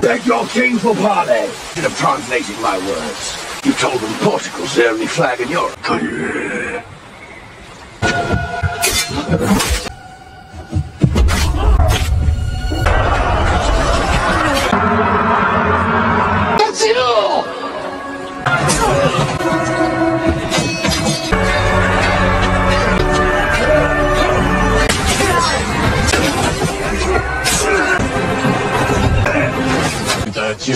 Beg your king for parley. Instead have translated my words. You told them Portugal's the only flag in Europe. Halo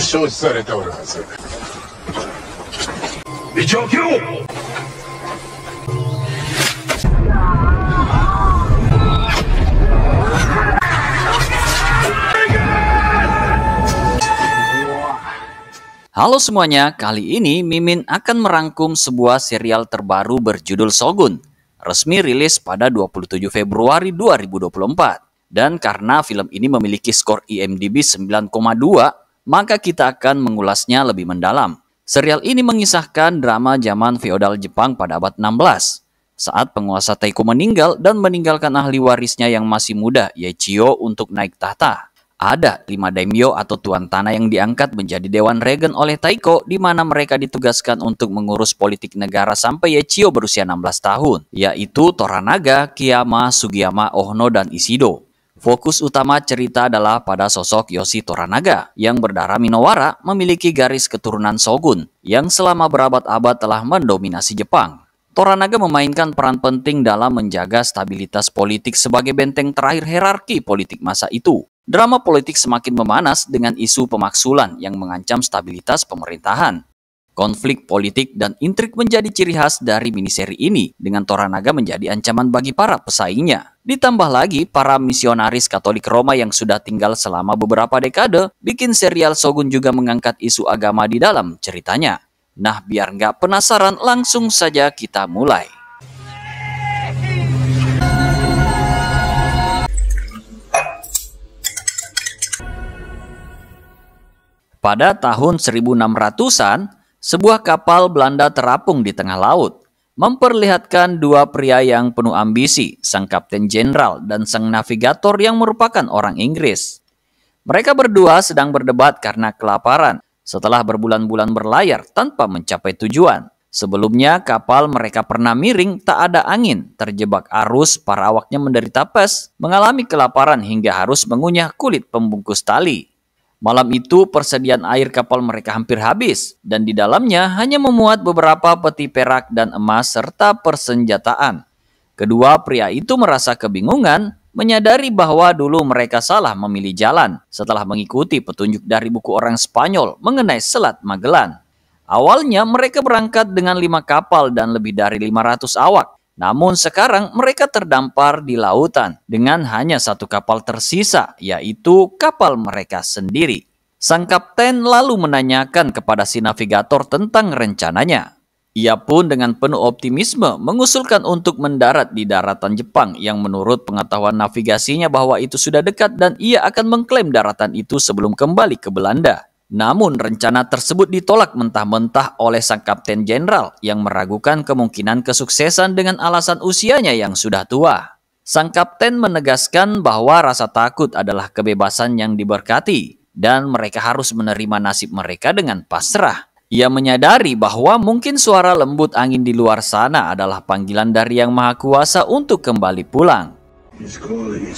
semuanya, kali ini Mimin akan merangkum sebuah serial terbaru berjudul Sogun. resmi rilis pada 27 Februari 2024. Dan karena film ini memiliki skor IMDb 9,2, maka kita akan mengulasnya lebih mendalam. Serial ini mengisahkan drama zaman feodal Jepang pada abad 16 saat penguasa Taiko meninggal dan meninggalkan ahli warisnya yang masih muda, Yeichiro, untuk naik tahta. Ada lima daimyo atau tuan tanah yang diangkat menjadi dewan regen oleh Taiko di mana mereka ditugaskan untuk mengurus politik negara sampai Yeichiro berusia 16 tahun, yaitu Toranaga, Kiyama, Sugiyama, Ohno, dan Isido. Fokus utama cerita adalah pada sosok Yoshi Toranaga yang berdarah Minowara memiliki garis keturunan Shogun yang selama berabad-abad telah mendominasi Jepang. Toranaga memainkan peran penting dalam menjaga stabilitas politik sebagai benteng terakhir hierarki politik masa itu. Drama politik semakin memanas dengan isu pemaksulan yang mengancam stabilitas pemerintahan. Konflik politik dan intrik menjadi ciri khas dari miniseri ini, dengan Toranaga menjadi ancaman bagi para pesaingnya. Ditambah lagi, para misionaris Katolik Roma yang sudah tinggal selama beberapa dekade, bikin serial Shogun juga mengangkat isu agama di dalam ceritanya. Nah, biar nggak penasaran, langsung saja kita mulai. Pada tahun 1600-an, sebuah kapal Belanda terapung di tengah laut, memperlihatkan dua pria yang penuh ambisi, sang kapten jenderal dan sang navigator yang merupakan orang Inggris. Mereka berdua sedang berdebat karena kelaparan setelah berbulan-bulan berlayar tanpa mencapai tujuan. Sebelumnya kapal mereka pernah miring tak ada angin, terjebak arus, para awaknya menderita pes, mengalami kelaparan hingga harus mengunyah kulit pembungkus tali. Malam itu persediaan air kapal mereka hampir habis dan di dalamnya hanya memuat beberapa peti perak dan emas serta persenjataan. Kedua pria itu merasa kebingungan menyadari bahwa dulu mereka salah memilih jalan setelah mengikuti petunjuk dari buku orang Spanyol mengenai Selat Magellan. Awalnya mereka berangkat dengan lima kapal dan lebih dari 500 awak. Namun sekarang mereka terdampar di lautan dengan hanya satu kapal tersisa, yaitu kapal mereka sendiri. Sang kapten lalu menanyakan kepada si navigator tentang rencananya. Ia pun dengan penuh optimisme mengusulkan untuk mendarat di daratan Jepang yang menurut pengetahuan navigasinya bahwa itu sudah dekat dan ia akan mengklaim daratan itu sebelum kembali ke Belanda. Namun rencana tersebut ditolak mentah-mentah oleh sang kapten jenderal yang meragukan kemungkinan kesuksesan dengan alasan usianya yang sudah tua. Sang kapten menegaskan bahwa rasa takut adalah kebebasan yang diberkati dan mereka harus menerima nasib mereka dengan pasrah. Ia menyadari bahwa mungkin suara lembut angin di luar sana adalah panggilan dari Yang Maha Kuasa untuk kembali pulang. His glory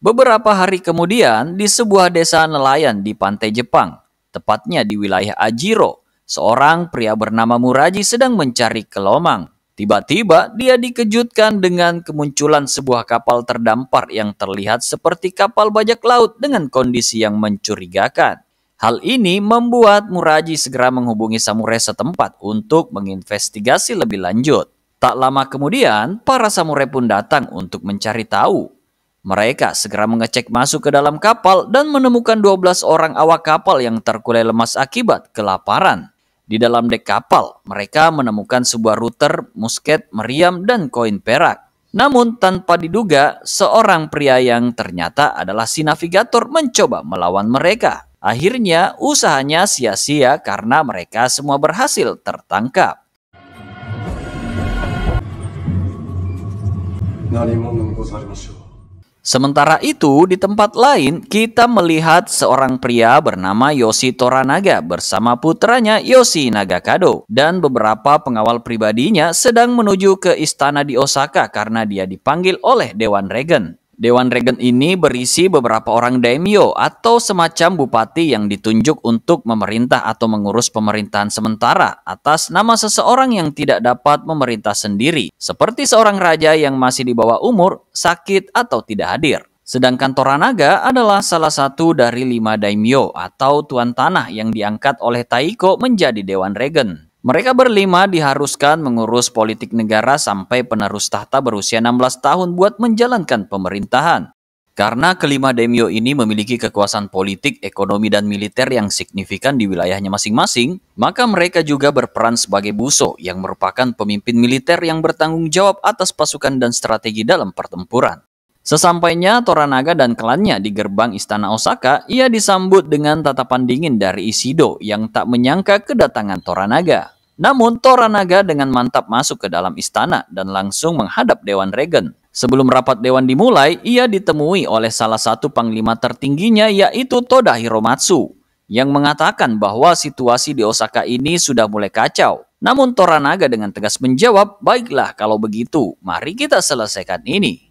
Beberapa hari kemudian, di sebuah desa nelayan di pantai Jepang, tepatnya di wilayah Ajiro, seorang pria bernama Muraji sedang mencari kelomang. Tiba-tiba dia dikejutkan dengan kemunculan sebuah kapal terdampar yang terlihat seperti kapal bajak laut dengan kondisi yang mencurigakan. Hal ini membuat Muraji segera menghubungi samurai setempat untuk menginvestigasi lebih lanjut. Tak lama kemudian, para samurai pun datang untuk mencari tahu mereka segera mengecek masuk ke dalam kapal dan menemukan 12 orang awak kapal yang terkulai lemas akibat kelaparan. Di dalam dek kapal, mereka menemukan sebuah router, musket, meriam, dan koin perak. Namun tanpa diduga, seorang pria yang ternyata adalah si navigator mencoba melawan mereka. Akhirnya usahanya sia-sia karena mereka semua berhasil tertangkap. Sementara itu, di tempat lain kita melihat seorang pria bernama Yoshi Toranaga bersama putranya Yoshi Nagakado dan beberapa pengawal pribadinya sedang menuju ke istana di Osaka karena dia dipanggil oleh Dewan Regen. Dewan Regen ini berisi beberapa orang daimyo atau semacam bupati yang ditunjuk untuk memerintah atau mengurus pemerintahan sementara atas nama seseorang yang tidak dapat memerintah sendiri, seperti seorang raja yang masih di bawah umur, sakit, atau tidak hadir. Sedangkan Toranaga adalah salah satu dari lima daimyo atau tuan tanah yang diangkat oleh Taiko menjadi Dewan Regen. Mereka berlima diharuskan mengurus politik negara sampai penerus tahta berusia 16 tahun buat menjalankan pemerintahan. Karena kelima demio ini memiliki kekuasaan politik, ekonomi, dan militer yang signifikan di wilayahnya masing-masing, maka mereka juga berperan sebagai buso yang merupakan pemimpin militer yang bertanggung jawab atas pasukan dan strategi dalam pertempuran. Sesampainya Toranaga dan klannya di gerbang istana Osaka, ia disambut dengan tatapan dingin dari Isido yang tak menyangka kedatangan Toranaga. Namun Toranaga dengan mantap masuk ke dalam istana dan langsung menghadap Dewan Regen. Sebelum rapat dewan dimulai, ia ditemui oleh salah satu panglima tertingginya yaitu Toda Hiromatsu yang mengatakan bahwa situasi di Osaka ini sudah mulai kacau. Namun Toranaga dengan tegas menjawab, baiklah kalau begitu, mari kita selesaikan ini.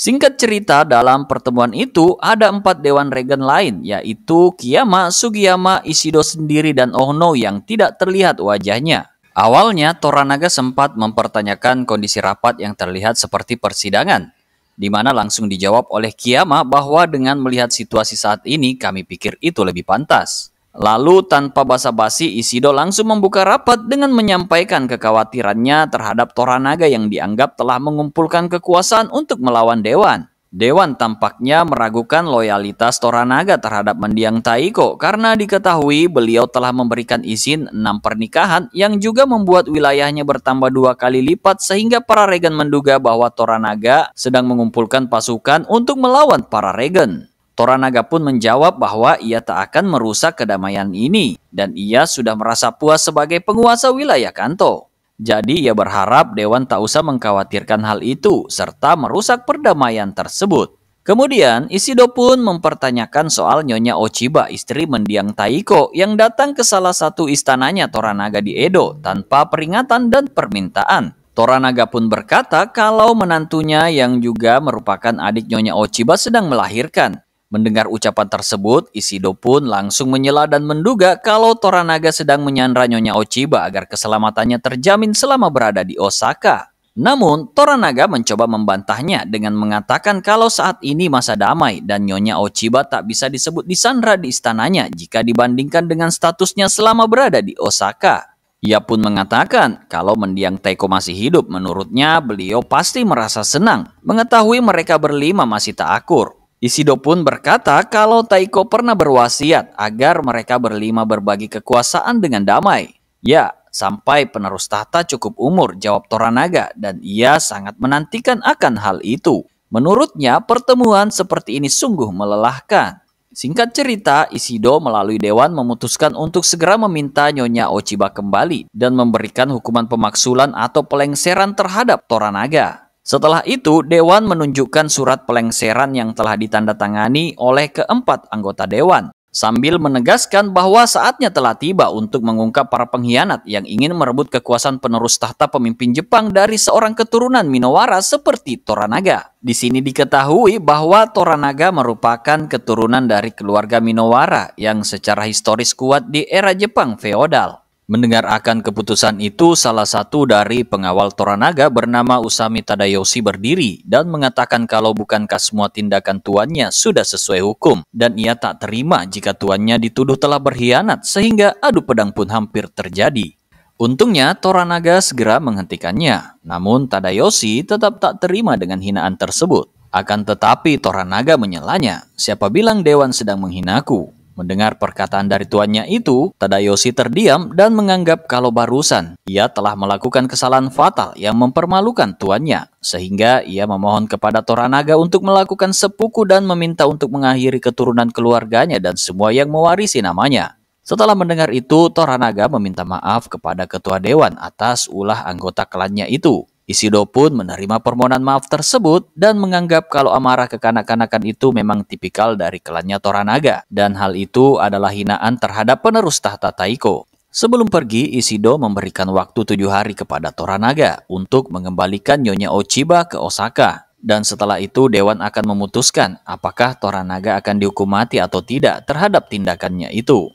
Singkat cerita, dalam pertemuan itu ada empat dewan regen lain, yaitu Kiyama, Sugiyama, Isido sendiri, dan Ohno yang tidak terlihat wajahnya. Awalnya, Toranaga sempat mempertanyakan kondisi rapat yang terlihat seperti persidangan, di mana langsung dijawab oleh Kiyama bahwa dengan melihat situasi saat ini, kami pikir itu lebih pantas. Lalu tanpa basa-basi Isido langsung membuka rapat dengan menyampaikan kekhawatirannya terhadap Toranaga yang dianggap telah mengumpulkan kekuasaan untuk melawan Dewan. Dewan tampaknya meragukan loyalitas Toranaga terhadap mendiang Taiko karena diketahui beliau telah memberikan izin enam pernikahan yang juga membuat wilayahnya bertambah dua kali lipat sehingga para regen menduga bahwa Toranaga sedang mengumpulkan pasukan untuk melawan para regen. Toranaga pun menjawab bahwa ia tak akan merusak kedamaian ini dan ia sudah merasa puas sebagai penguasa wilayah Kanto. Jadi ia berharap Dewan tak usah mengkhawatirkan hal itu serta merusak perdamaian tersebut. Kemudian Isido pun mempertanyakan soal Nyonya Ochiba istri mendiang Taiko yang datang ke salah satu istananya Toranaga di Edo tanpa peringatan dan permintaan. Toranaga pun berkata kalau menantunya yang juga merupakan adik Nyonya Ochiba sedang melahirkan. Mendengar ucapan tersebut, Isido pun langsung menyela dan menduga kalau Toranaga sedang menyandra Nyonya Ochiba agar keselamatannya terjamin selama berada di Osaka. Namun, Toranaga mencoba membantahnya dengan mengatakan kalau saat ini masa damai dan Nyonya Ochiba tak bisa disebut disandra di istananya jika dibandingkan dengan statusnya selama berada di Osaka. Ia pun mengatakan kalau mendiang Teiko masih hidup menurutnya beliau pasti merasa senang mengetahui mereka berlima masih tak akur. Isido pun berkata kalau Taiko pernah berwasiat agar mereka berlima berbagi kekuasaan dengan damai. Ya, sampai penerus tahta cukup umur, jawab Toranaga, dan ia sangat menantikan akan hal itu. Menurutnya, pertemuan seperti ini sungguh melelahkan. Singkat cerita, Isido melalui dewan memutuskan untuk segera meminta Nyonya Ochiba kembali dan memberikan hukuman pemaksulan atau pelengseran terhadap Toranaga. Setelah itu, Dewan menunjukkan surat pelengseran yang telah ditandatangani oleh keempat anggota Dewan, sambil menegaskan bahwa saatnya telah tiba untuk mengungkap para pengkhianat yang ingin merebut kekuasaan penerus tahta pemimpin Jepang dari seorang keturunan Minowara seperti Toranaga. Di sini diketahui bahwa Toranaga merupakan keturunan dari keluarga Minowara yang secara historis kuat di era Jepang feodal. Mendengar akan keputusan itu, salah satu dari pengawal Toranaga bernama Usami Tadayoshi berdiri dan mengatakan kalau bukankah semua tindakan tuannya sudah sesuai hukum dan ia tak terima jika tuannya dituduh telah berkhianat sehingga adu pedang pun hampir terjadi. Untungnya Toranaga segera menghentikannya, namun Tadayoshi tetap tak terima dengan hinaan tersebut. Akan tetapi Toranaga menyelanya, siapa bilang dewan sedang menghinaku? Mendengar perkataan dari tuannya itu, Tadayoshi terdiam dan menganggap kalau barusan ia telah melakukan kesalahan fatal yang mempermalukan tuannya. Sehingga ia memohon kepada Toranaga untuk melakukan sepuku dan meminta untuk mengakhiri keturunan keluarganya dan semua yang mewarisi namanya. Setelah mendengar itu, Toranaga meminta maaf kepada ketua dewan atas ulah anggota klannya itu. Isido pun menerima permohonan maaf tersebut dan menganggap kalau amarah kekanak-kanakan itu memang tipikal dari kelannya Toranaga dan hal itu adalah hinaan terhadap penerus tahta Taiko. Sebelum pergi, Isido memberikan waktu tujuh hari kepada Toranaga untuk mengembalikan Nyonya Ochiba ke Osaka. Dan setelah itu Dewan akan memutuskan apakah Toranaga akan dihukum mati atau tidak terhadap tindakannya itu.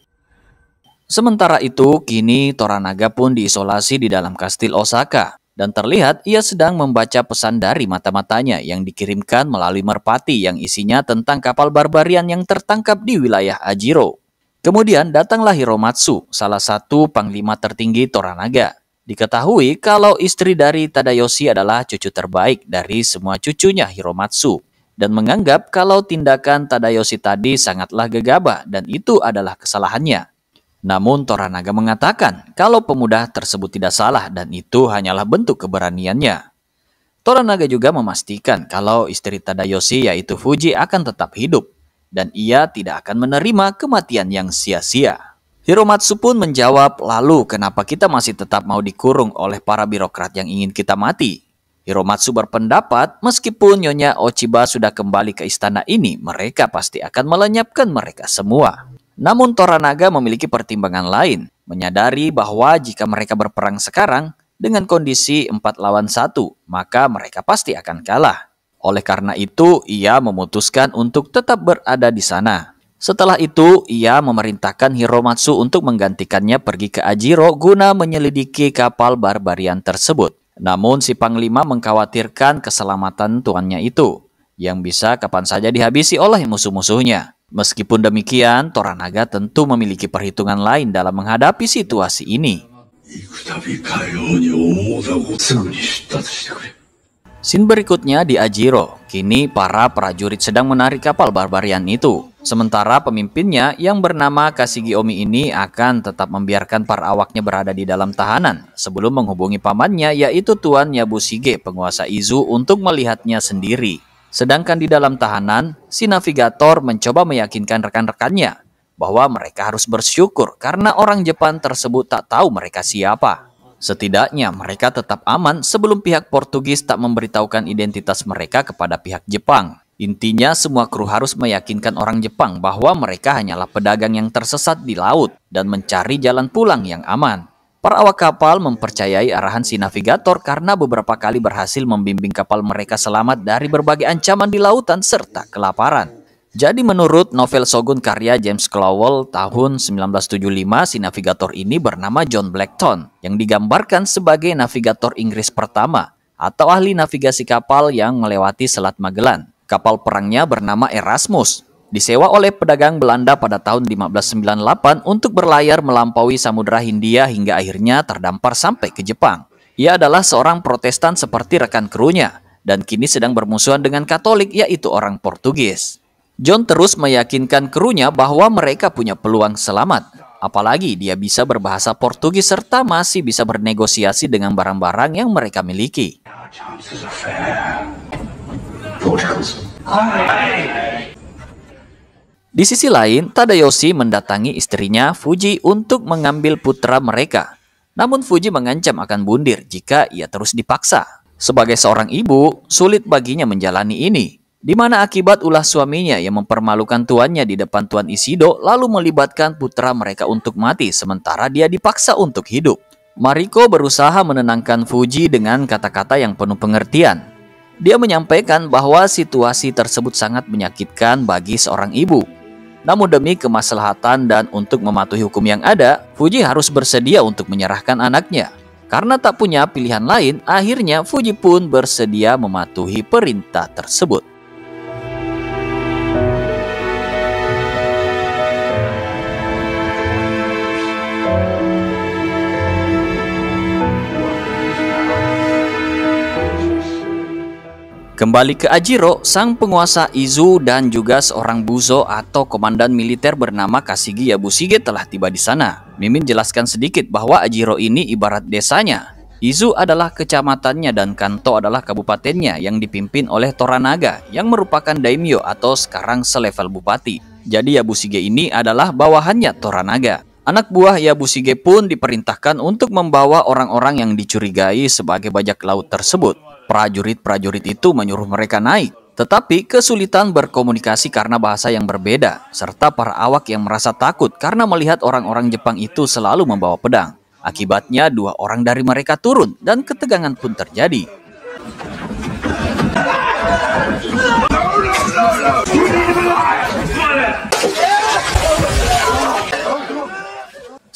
Sementara itu, kini Toranaga pun diisolasi di dalam kastil Osaka dan terlihat ia sedang membaca pesan dari mata-matanya yang dikirimkan melalui merpati yang isinya tentang kapal barbarian yang tertangkap di wilayah Ajiro. Kemudian datanglah Hiromatsu, salah satu panglima tertinggi Toranaga. Diketahui kalau istri dari Tadayoshi adalah cucu terbaik dari semua cucunya Hiromatsu dan menganggap kalau tindakan Tadayoshi tadi sangatlah gegabah dan itu adalah kesalahannya. Namun Toranaga mengatakan kalau pemuda tersebut tidak salah dan itu hanyalah bentuk keberaniannya. Toranaga juga memastikan kalau istri Tadayoshi yaitu Fuji akan tetap hidup dan ia tidak akan menerima kematian yang sia-sia. Hiromatsu pun menjawab, lalu kenapa kita masih tetap mau dikurung oleh para birokrat yang ingin kita mati? Hiromatsu berpendapat meskipun Nyonya Ochiba sudah kembali ke istana ini, mereka pasti akan melenyapkan mereka semua. Namun Toranaga memiliki pertimbangan lain, menyadari bahwa jika mereka berperang sekarang dengan kondisi 4 lawan 1, maka mereka pasti akan kalah. Oleh karena itu, ia memutuskan untuk tetap berada di sana. Setelah itu, ia memerintahkan Hiromatsu untuk menggantikannya pergi ke Ajiro guna menyelidiki kapal barbarian tersebut. Namun si panglima mengkhawatirkan keselamatan tuannya itu, yang bisa kapan saja dihabisi oleh musuh-musuhnya. Meskipun demikian, Toranaga tentu memiliki perhitungan lain dalam menghadapi situasi ini. Scene berikutnya di Ajiro, kini para prajurit sedang menarik kapal barbarian itu. Sementara pemimpinnya yang bernama Kasigiomi ini akan tetap membiarkan para awaknya berada di dalam tahanan sebelum menghubungi pamannya yaitu Tuan Yabushige penguasa Izu untuk melihatnya sendiri. Sedangkan di dalam tahanan, si navigator mencoba meyakinkan rekan-rekannya bahwa mereka harus bersyukur karena orang Jepang tersebut tak tahu mereka siapa. Setidaknya mereka tetap aman sebelum pihak Portugis tak memberitahukan identitas mereka kepada pihak Jepang. Intinya semua kru harus meyakinkan orang Jepang bahwa mereka hanyalah pedagang yang tersesat di laut dan mencari jalan pulang yang aman. Para awak kapal mempercayai arahan si navigator karena beberapa kali berhasil membimbing kapal mereka selamat dari berbagai ancaman di lautan serta kelaparan. Jadi menurut novel sogun karya James Clowell tahun 1975, si navigator ini bernama John Blackton yang digambarkan sebagai navigator Inggris pertama atau ahli navigasi kapal yang melewati Selat Magellan. Kapal perangnya bernama Erasmus Disewa oleh pedagang Belanda pada tahun 1598 untuk berlayar melampaui Samudra Hindia hingga akhirnya terdampar sampai ke Jepang. Ia adalah seorang protestan seperti rekan krunya dan kini sedang bermusuhan dengan katolik yaitu orang Portugis. John terus meyakinkan krunya bahwa mereka punya peluang selamat. Apalagi dia bisa berbahasa Portugis serta masih bisa bernegosiasi dengan barang-barang yang mereka miliki. Di sisi lain, Tadayoshi mendatangi istrinya Fuji untuk mengambil putra mereka. Namun Fuji mengancam akan bundir jika ia terus dipaksa. Sebagai seorang ibu, sulit baginya menjalani ini. Di mana akibat ulah suaminya yang mempermalukan tuannya di depan Tuan Isido lalu melibatkan putra mereka untuk mati sementara dia dipaksa untuk hidup. Mariko berusaha menenangkan Fuji dengan kata-kata yang penuh pengertian. Dia menyampaikan bahwa situasi tersebut sangat menyakitkan bagi seorang ibu namun demi kemaslahatan dan untuk mematuhi hukum yang ada, Fuji harus bersedia untuk menyerahkan anaknya. Karena tak punya pilihan lain, akhirnya Fuji pun bersedia mematuhi perintah tersebut. Kembali ke Ajiro, sang penguasa Izu dan juga seorang buzo atau komandan militer bernama Kasigi Yabushige telah tiba di sana. Mimin jelaskan sedikit bahwa Ajiro ini ibarat desanya. Izu adalah kecamatannya dan Kanto adalah kabupatennya yang dipimpin oleh Toranaga yang merupakan daimyo atau sekarang selevel bupati. Jadi Yabushige ini adalah bawahannya Toranaga. Anak buah Yabushige pun diperintahkan untuk membawa orang-orang yang dicurigai sebagai bajak laut tersebut. Prajurit-prajurit itu menyuruh mereka naik, tetapi kesulitan berkomunikasi karena bahasa yang berbeda, serta para awak yang merasa takut karena melihat orang-orang Jepang itu selalu membawa pedang. Akibatnya dua orang dari mereka turun dan ketegangan pun terjadi.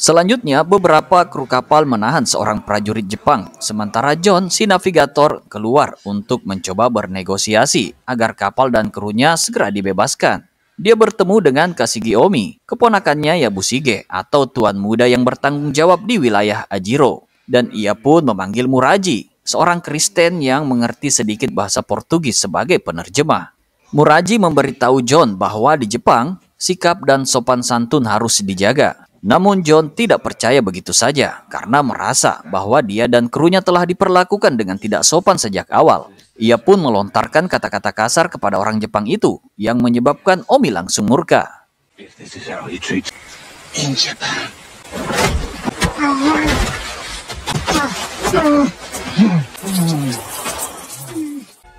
Selanjutnya, beberapa kru kapal menahan seorang prajurit Jepang, sementara John, si navigator, keluar untuk mencoba bernegosiasi agar kapal dan krunya segera dibebaskan. Dia bertemu dengan Kasigiomi, keponakannya Yabushige atau tuan muda yang bertanggung jawab di wilayah Ajiro. Dan ia pun memanggil Muraji, seorang Kristen yang mengerti sedikit bahasa Portugis sebagai penerjemah. Muraji memberitahu John bahwa di Jepang, sikap dan sopan santun harus dijaga namun John tidak percaya begitu saja karena merasa bahwa dia dan krunya telah diperlakukan dengan tidak sopan sejak awal. Ia pun melontarkan kata-kata kasar kepada orang Jepang itu yang menyebabkan Omi langsung murka.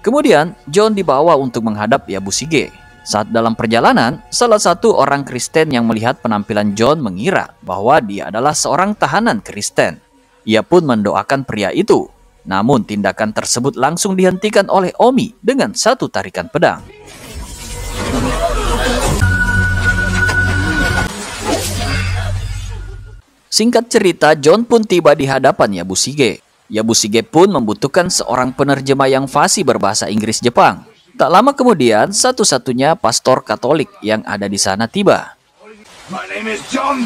Kemudian John dibawa untuk menghadap Yabushige saat dalam perjalanan, salah satu orang Kristen yang melihat penampilan John mengira bahwa dia adalah seorang tahanan Kristen. Ia pun mendoakan pria itu. Namun tindakan tersebut langsung dihentikan oleh Omi dengan satu tarikan pedang. Singkat cerita, John pun tiba di hadapan Yabusige. Yabusige pun membutuhkan seorang penerjemah yang fasih berbahasa Inggris Jepang. Tak lama kemudian, satu-satunya pastor Katolik yang ada di sana tiba. John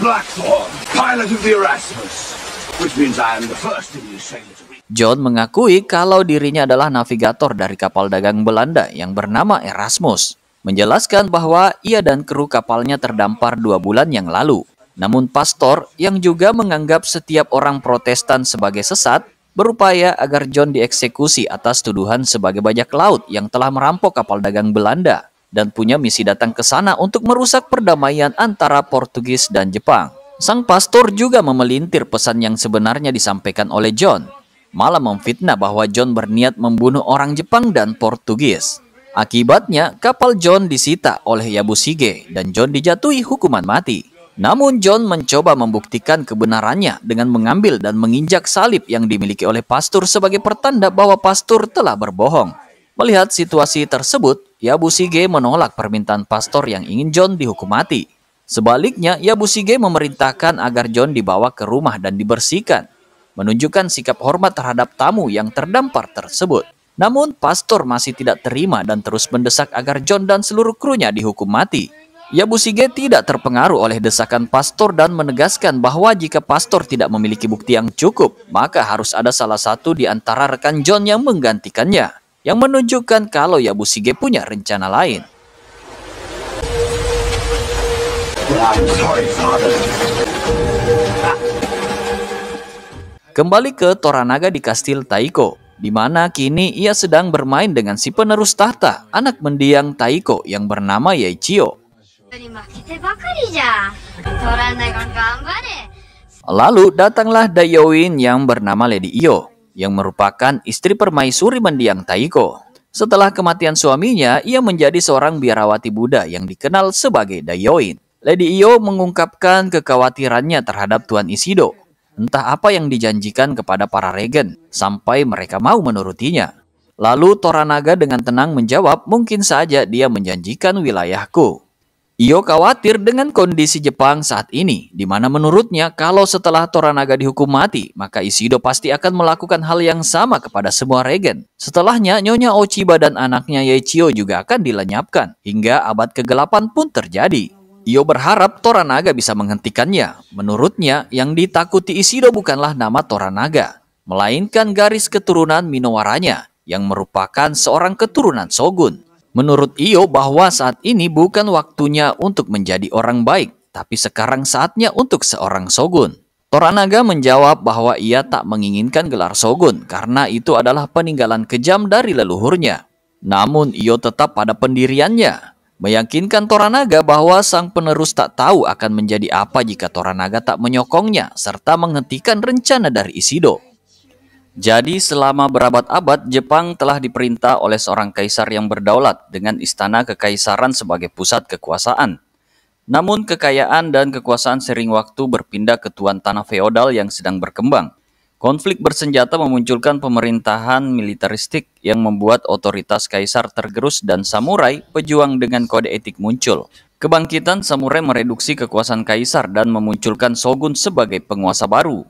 John mengakui kalau dirinya adalah navigator dari kapal dagang Belanda yang bernama Erasmus. Menjelaskan bahwa ia dan kru kapalnya terdampar dua bulan yang lalu. Namun pastor yang juga menganggap setiap orang protestan sebagai sesat berupaya agar John dieksekusi atas tuduhan sebagai bajak laut yang telah merampok kapal dagang Belanda dan punya misi datang ke sana untuk merusak perdamaian antara Portugis dan Jepang. Sang pastor juga memelintir pesan yang sebenarnya disampaikan oleh John, malah memfitnah bahwa John berniat membunuh orang Jepang dan Portugis. Akibatnya, kapal John disita oleh Yabusige dan John dijatuhi hukuman mati. Namun John mencoba membuktikan kebenarannya dengan mengambil dan menginjak salib yang dimiliki oleh Pastor sebagai pertanda bahwa Pastor telah berbohong. Melihat situasi tersebut, Yabusige menolak permintaan pastor yang ingin John dihukum mati. Sebaliknya, Yabusige memerintahkan agar John dibawa ke rumah dan dibersihkan, menunjukkan sikap hormat terhadap tamu yang terdampar tersebut. Namun, pastor masih tidak terima dan terus mendesak agar John dan seluruh krunya dihukum mati. Yabusige tidak terpengaruh oleh desakan pastor dan menegaskan bahwa jika pastor tidak memiliki bukti yang cukup, maka harus ada salah satu di antara rekan John yang menggantikannya, yang menunjukkan kalau Yabusige punya rencana lain. Kembali ke Toranaga di Kastil Taiko, di mana kini ia sedang bermain dengan si penerus tahta, anak mendiang Taiko yang bernama Yaichio. Lalu datanglah Dayoin yang bernama Lady Iyo, yang merupakan istri permaisuri mendiang Taiko. Setelah kematian suaminya, ia menjadi seorang biarawati Buddha yang dikenal sebagai Dayoin. Lady Iyo mengungkapkan kekhawatirannya terhadap Tuan Isido. Entah apa yang dijanjikan kepada para regen, sampai mereka mau menurutinya. Lalu Toranaga dengan tenang menjawab, mungkin saja dia menjanjikan wilayahku. Io khawatir dengan kondisi Jepang saat ini, di mana menurutnya kalau setelah Toranaga dihukum mati, maka Isido pasti akan melakukan hal yang sama kepada semua regen. Setelahnya, Nyonya Ochiba dan anaknya Yeichiro juga akan dilenyapkan, hingga abad kegelapan pun terjadi. Io berharap Toranaga bisa menghentikannya. Menurutnya, yang ditakuti Isido bukanlah nama Toranaga, melainkan garis keturunan Minowaranya, yang merupakan seorang keturunan Shogun. Menurut Io bahwa saat ini bukan waktunya untuk menjadi orang baik, tapi sekarang saatnya untuk seorang shogun. Toranaga menjawab bahwa ia tak menginginkan gelar shogun karena itu adalah peninggalan kejam dari leluhurnya. Namun Io tetap pada pendiriannya, meyakinkan Toranaga bahwa sang penerus tak tahu akan menjadi apa jika Toranaga tak menyokongnya serta menghentikan rencana dari Isido. Jadi selama berabad-abad Jepang telah diperintah oleh seorang kaisar yang berdaulat dengan istana kekaisaran sebagai pusat kekuasaan. Namun kekayaan dan kekuasaan sering waktu berpindah ke tuan tanah feodal yang sedang berkembang. Konflik bersenjata memunculkan pemerintahan militaristik yang membuat otoritas kaisar tergerus dan samurai pejuang dengan kode etik muncul. Kebangkitan samurai mereduksi kekuasaan kaisar dan memunculkan shogun sebagai penguasa baru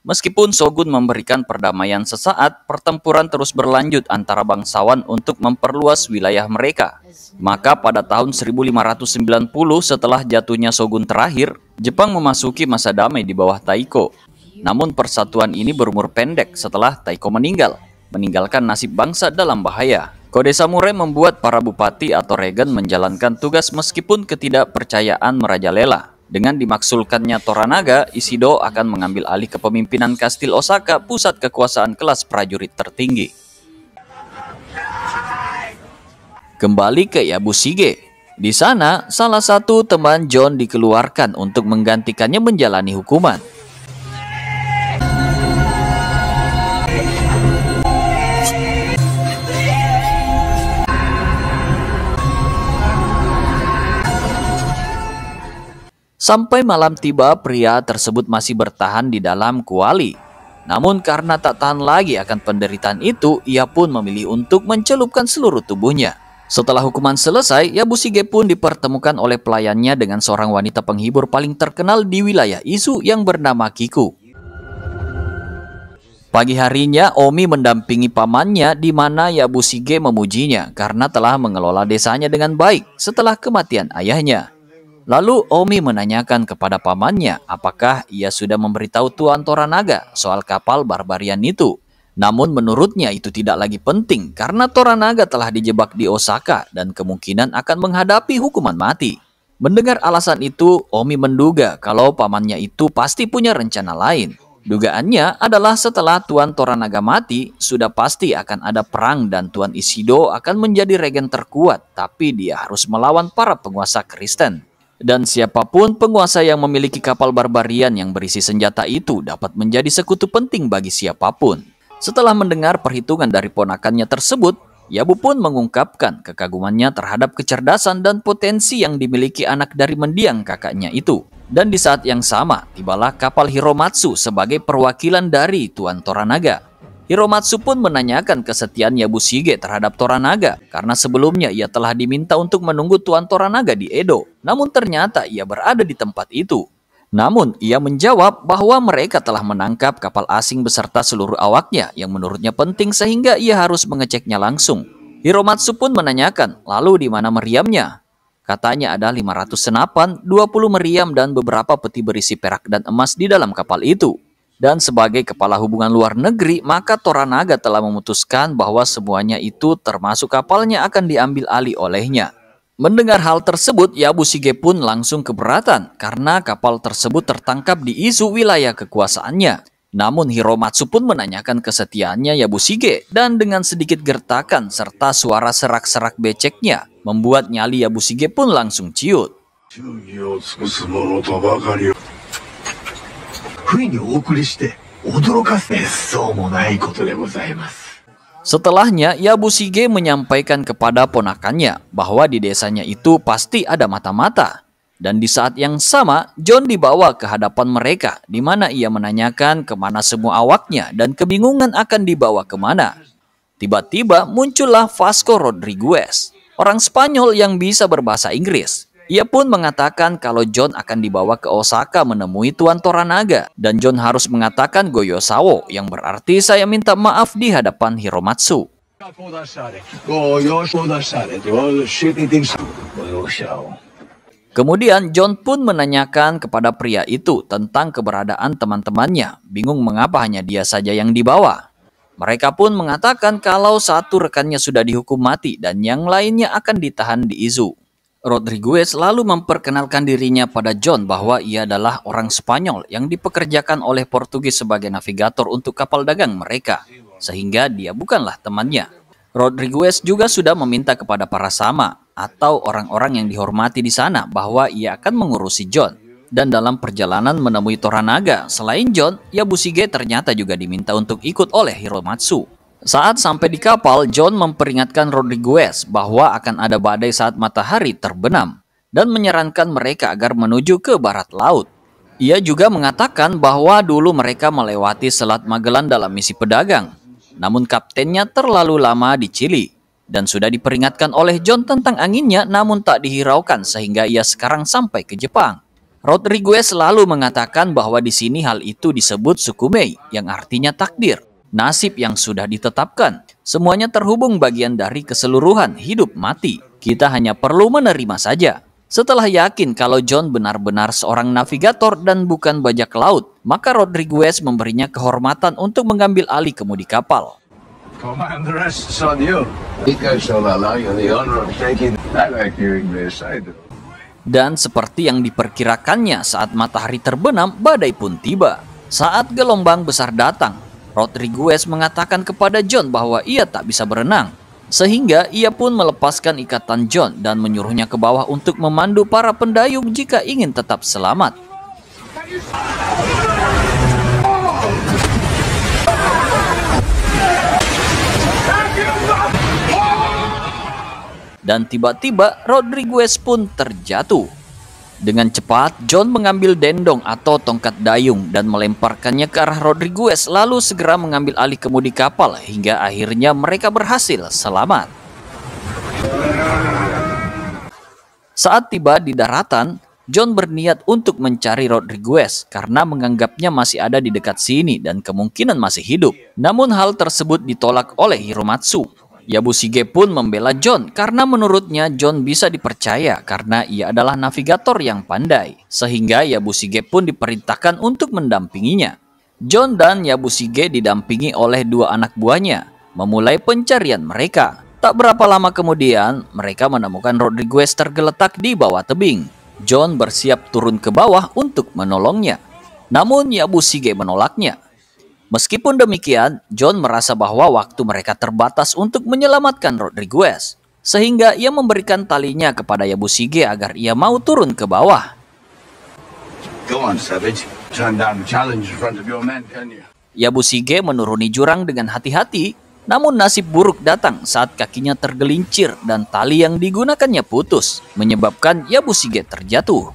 Meskipun Shogun memberikan perdamaian sesaat, pertempuran terus berlanjut antara bangsawan untuk memperluas wilayah mereka. Maka pada tahun 1590 setelah jatuhnya Shogun terakhir, Jepang memasuki masa damai di bawah Taiko. Namun persatuan ini berumur pendek setelah Taiko meninggal, meninggalkan nasib bangsa dalam bahaya. Kode Samurai membuat para bupati atau regen menjalankan tugas meskipun ketidakpercayaan merajalela. Dengan dimaksulkannya Toranaga, Isido akan mengambil alih kepemimpinan Kastil Osaka, pusat kekuasaan kelas prajurit tertinggi. Kembali ke Yabushige. Di sana, salah satu teman John dikeluarkan untuk menggantikannya menjalani hukuman. Sampai malam tiba, pria tersebut masih bertahan di dalam kuali. Namun karena tak tahan lagi akan penderitaan itu, ia pun memilih untuk mencelupkan seluruh tubuhnya. Setelah hukuman selesai, Yabushige pun dipertemukan oleh pelayannya dengan seorang wanita penghibur paling terkenal di wilayah Isu yang bernama Kiku. Pagi harinya, Omi mendampingi pamannya di mana Yabushige memujinya karena telah mengelola desanya dengan baik setelah kematian ayahnya. Lalu Omi menanyakan kepada pamannya apakah ia sudah memberitahu Tuan Toranaga soal kapal barbarian itu. Namun menurutnya itu tidak lagi penting karena Toranaga telah dijebak di Osaka dan kemungkinan akan menghadapi hukuman mati. Mendengar alasan itu, Omi menduga kalau pamannya itu pasti punya rencana lain. Dugaannya adalah setelah Tuan Toranaga mati, sudah pasti akan ada perang dan Tuan Isido akan menjadi regen terkuat, tapi dia harus melawan para penguasa Kristen. Dan siapapun penguasa yang memiliki kapal barbarian yang berisi senjata itu dapat menjadi sekutu penting bagi siapapun. Setelah mendengar perhitungan dari ponakannya tersebut, Yabu pun mengungkapkan kekagumannya terhadap kecerdasan dan potensi yang dimiliki anak dari mendiang kakaknya itu. Dan di saat yang sama, tibalah kapal Hiromatsu sebagai perwakilan dari Tuan Toranaga. Hiromatsu pun menanyakan kesetiaan Yabushige terhadap Toranaga karena sebelumnya ia telah diminta untuk menunggu Tuan Toranaga di Edo. Namun ternyata ia berada di tempat itu. Namun ia menjawab bahwa mereka telah menangkap kapal asing beserta seluruh awaknya yang menurutnya penting sehingga ia harus mengeceknya langsung. Hiromatsu pun menanyakan, lalu di mana meriamnya? Katanya ada 500 senapan, 20 meriam dan beberapa peti berisi perak dan emas di dalam kapal itu dan sebagai kepala hubungan luar negeri, maka Toranaga telah memutuskan bahwa semuanya itu termasuk kapalnya akan diambil alih olehnya. Mendengar hal tersebut, Yabushige pun langsung keberatan karena kapal tersebut tertangkap di isu wilayah kekuasaannya. Namun Hiromatsu pun menanyakan kesetiaannya Yabushige dan dengan sedikit gertakan serta suara serak-serak beceknya membuat nyali Yabushige pun langsung ciut. 不意にお送りして驚かせそうもないことでございます。Setelahnya, Yabushige menyampaikan kepada ponakannya bahwa di desanya itu pasti ada mata-mata. Dan di saat yang sama, John dibawa ke hadapan mereka, di mana ia menanyakan kemana semua awaknya dan kebingungan akan dibawa kemana. Tiba-tiba muncullah Vasco Rodriguez, orang Spanyol yang bisa berbahasa Inggris. Ia pun mengatakan kalau John akan dibawa ke Osaka menemui Tuan Toranaga dan John harus mengatakan Goyosawo yang berarti saya minta maaf di hadapan Hiromatsu. Kemudian John pun menanyakan kepada pria itu tentang keberadaan teman-temannya, bingung mengapa hanya dia saja yang dibawa. Mereka pun mengatakan kalau satu rekannya sudah dihukum mati dan yang lainnya akan ditahan di Izu. Rodriguez lalu memperkenalkan dirinya pada John bahwa ia adalah orang Spanyol yang dipekerjakan oleh Portugis sebagai navigator untuk kapal dagang mereka, sehingga dia bukanlah temannya. Rodriguez juga sudah meminta kepada para sama atau orang-orang yang dihormati di sana bahwa ia akan mengurusi John. Dan dalam perjalanan menemui Toranaga, selain John, Yabusige ternyata juga diminta untuk ikut oleh Hiromatsu. Saat sampai di kapal, John memperingatkan Rodriguez bahwa akan ada badai saat matahari terbenam dan menyarankan mereka agar menuju ke barat laut. Ia juga mengatakan bahwa dulu mereka melewati Selat Magellan dalam misi pedagang, namun kaptennya terlalu lama di Chili dan sudah diperingatkan oleh John tentang anginnya namun tak dihiraukan sehingga ia sekarang sampai ke Jepang. Rodriguez selalu mengatakan bahwa di sini hal itu disebut sukumei, yang artinya takdir nasib yang sudah ditetapkan. Semuanya terhubung bagian dari keseluruhan hidup mati. Kita hanya perlu menerima saja. Setelah yakin kalau John benar-benar seorang navigator dan bukan bajak laut, maka Rodriguez memberinya kehormatan untuk mengambil alih kemudi kapal. Dan seperti yang diperkirakannya saat matahari terbenam, badai pun tiba. Saat gelombang besar datang, Rodriguez mengatakan kepada John bahwa ia tak bisa berenang. Sehingga ia pun melepaskan ikatan John dan menyuruhnya ke bawah untuk memandu para pendayung jika ingin tetap selamat. Dan tiba-tiba Rodriguez pun terjatuh. Dengan cepat, John mengambil dendong atau tongkat dayung dan melemparkannya ke arah Rodriguez lalu segera mengambil alih kemudi kapal hingga akhirnya mereka berhasil selamat. Saat tiba di daratan, John berniat untuk mencari Rodriguez karena menganggapnya masih ada di dekat sini dan kemungkinan masih hidup. Namun hal tersebut ditolak oleh Hiromatsu Yabusige pun membela John karena menurutnya John bisa dipercaya karena ia adalah navigator yang pandai. Sehingga Yabusige pun diperintahkan untuk mendampinginya. John dan Yabusige didampingi oleh dua anak buahnya memulai pencarian mereka. Tak berapa lama kemudian, mereka menemukan Rodriguez tergeletak di bawah tebing. John bersiap turun ke bawah untuk menolongnya. Namun Yabusige menolaknya Meskipun demikian, John merasa bahwa waktu mereka terbatas untuk menyelamatkan Rodriguez, sehingga ia memberikan talinya kepada Yabusige agar ia mau turun ke bawah. Yabusige menuruni jurang dengan hati-hati, namun nasib buruk datang saat kakinya tergelincir dan tali yang digunakannya putus, menyebabkan Yabusige terjatuh.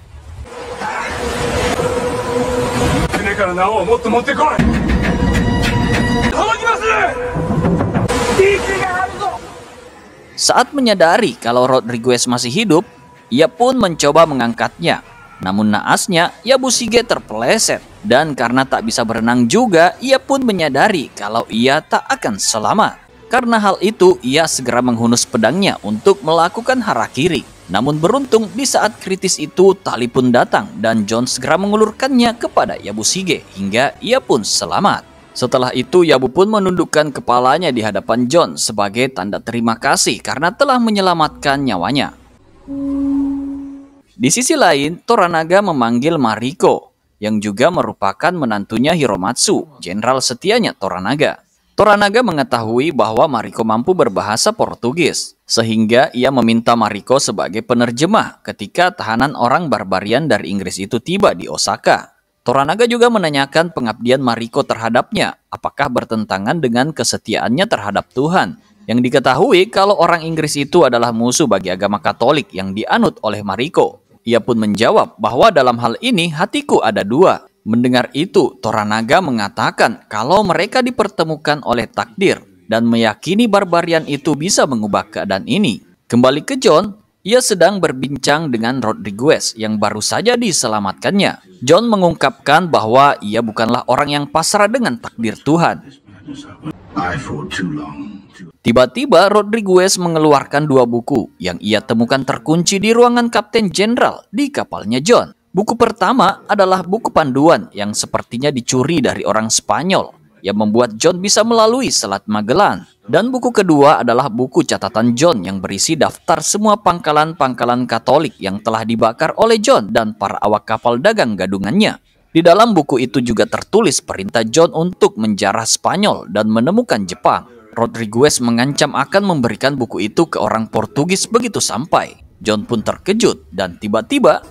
Saat menyadari kalau Rodriguez masih hidup, ia pun mencoba mengangkatnya. Namun naasnya, Yabusige terpeleset dan karena tak bisa berenang juga, ia pun menyadari kalau ia tak akan selamat. Karena hal itu, ia segera menghunus pedangnya untuk melakukan harakiri. Namun beruntung di saat kritis itu tali pun datang dan John segera mengulurkannya kepada Yabusige hingga ia pun selamat. Setelah itu, Yabu pun menundukkan kepalanya di hadapan John sebagai tanda terima kasih karena telah menyelamatkan nyawanya. Di sisi lain, Toranaga memanggil Mariko, yang juga merupakan menantunya Hiromatsu, jenderal setianya Toranaga. Toranaga mengetahui bahwa Mariko mampu berbahasa Portugis, sehingga ia meminta Mariko sebagai penerjemah ketika tahanan orang barbarian dari Inggris itu tiba di Osaka. Toranaga juga menanyakan pengabdian Mariko terhadapnya, apakah bertentangan dengan kesetiaannya terhadap Tuhan. Yang diketahui kalau orang Inggris itu adalah musuh bagi agama Katolik yang dianut oleh Mariko. Ia pun menjawab bahwa dalam hal ini hatiku ada dua. Mendengar itu, Toranaga mengatakan kalau mereka dipertemukan oleh takdir dan meyakini barbarian itu bisa mengubah keadaan ini. Kembali ke John, ia sedang berbincang dengan Rodriguez yang baru saja diselamatkannya. John mengungkapkan bahwa ia bukanlah orang yang pasrah dengan takdir Tuhan. Tiba-tiba Rodriguez mengeluarkan dua buku yang ia temukan terkunci di ruangan Kapten Jenderal di kapalnya John. Buku pertama adalah buku panduan yang sepertinya dicuri dari orang Spanyol yang membuat John bisa melalui Selat Magellan. Dan buku kedua adalah buku catatan John yang berisi daftar semua pangkalan-pangkalan Katolik yang telah dibakar oleh John dan para awak kapal dagang gadungannya. Di dalam buku itu juga tertulis perintah John untuk menjarah Spanyol dan menemukan Jepang. Rodriguez mengancam akan memberikan buku itu ke orang Portugis begitu sampai. John pun terkejut dan tiba-tiba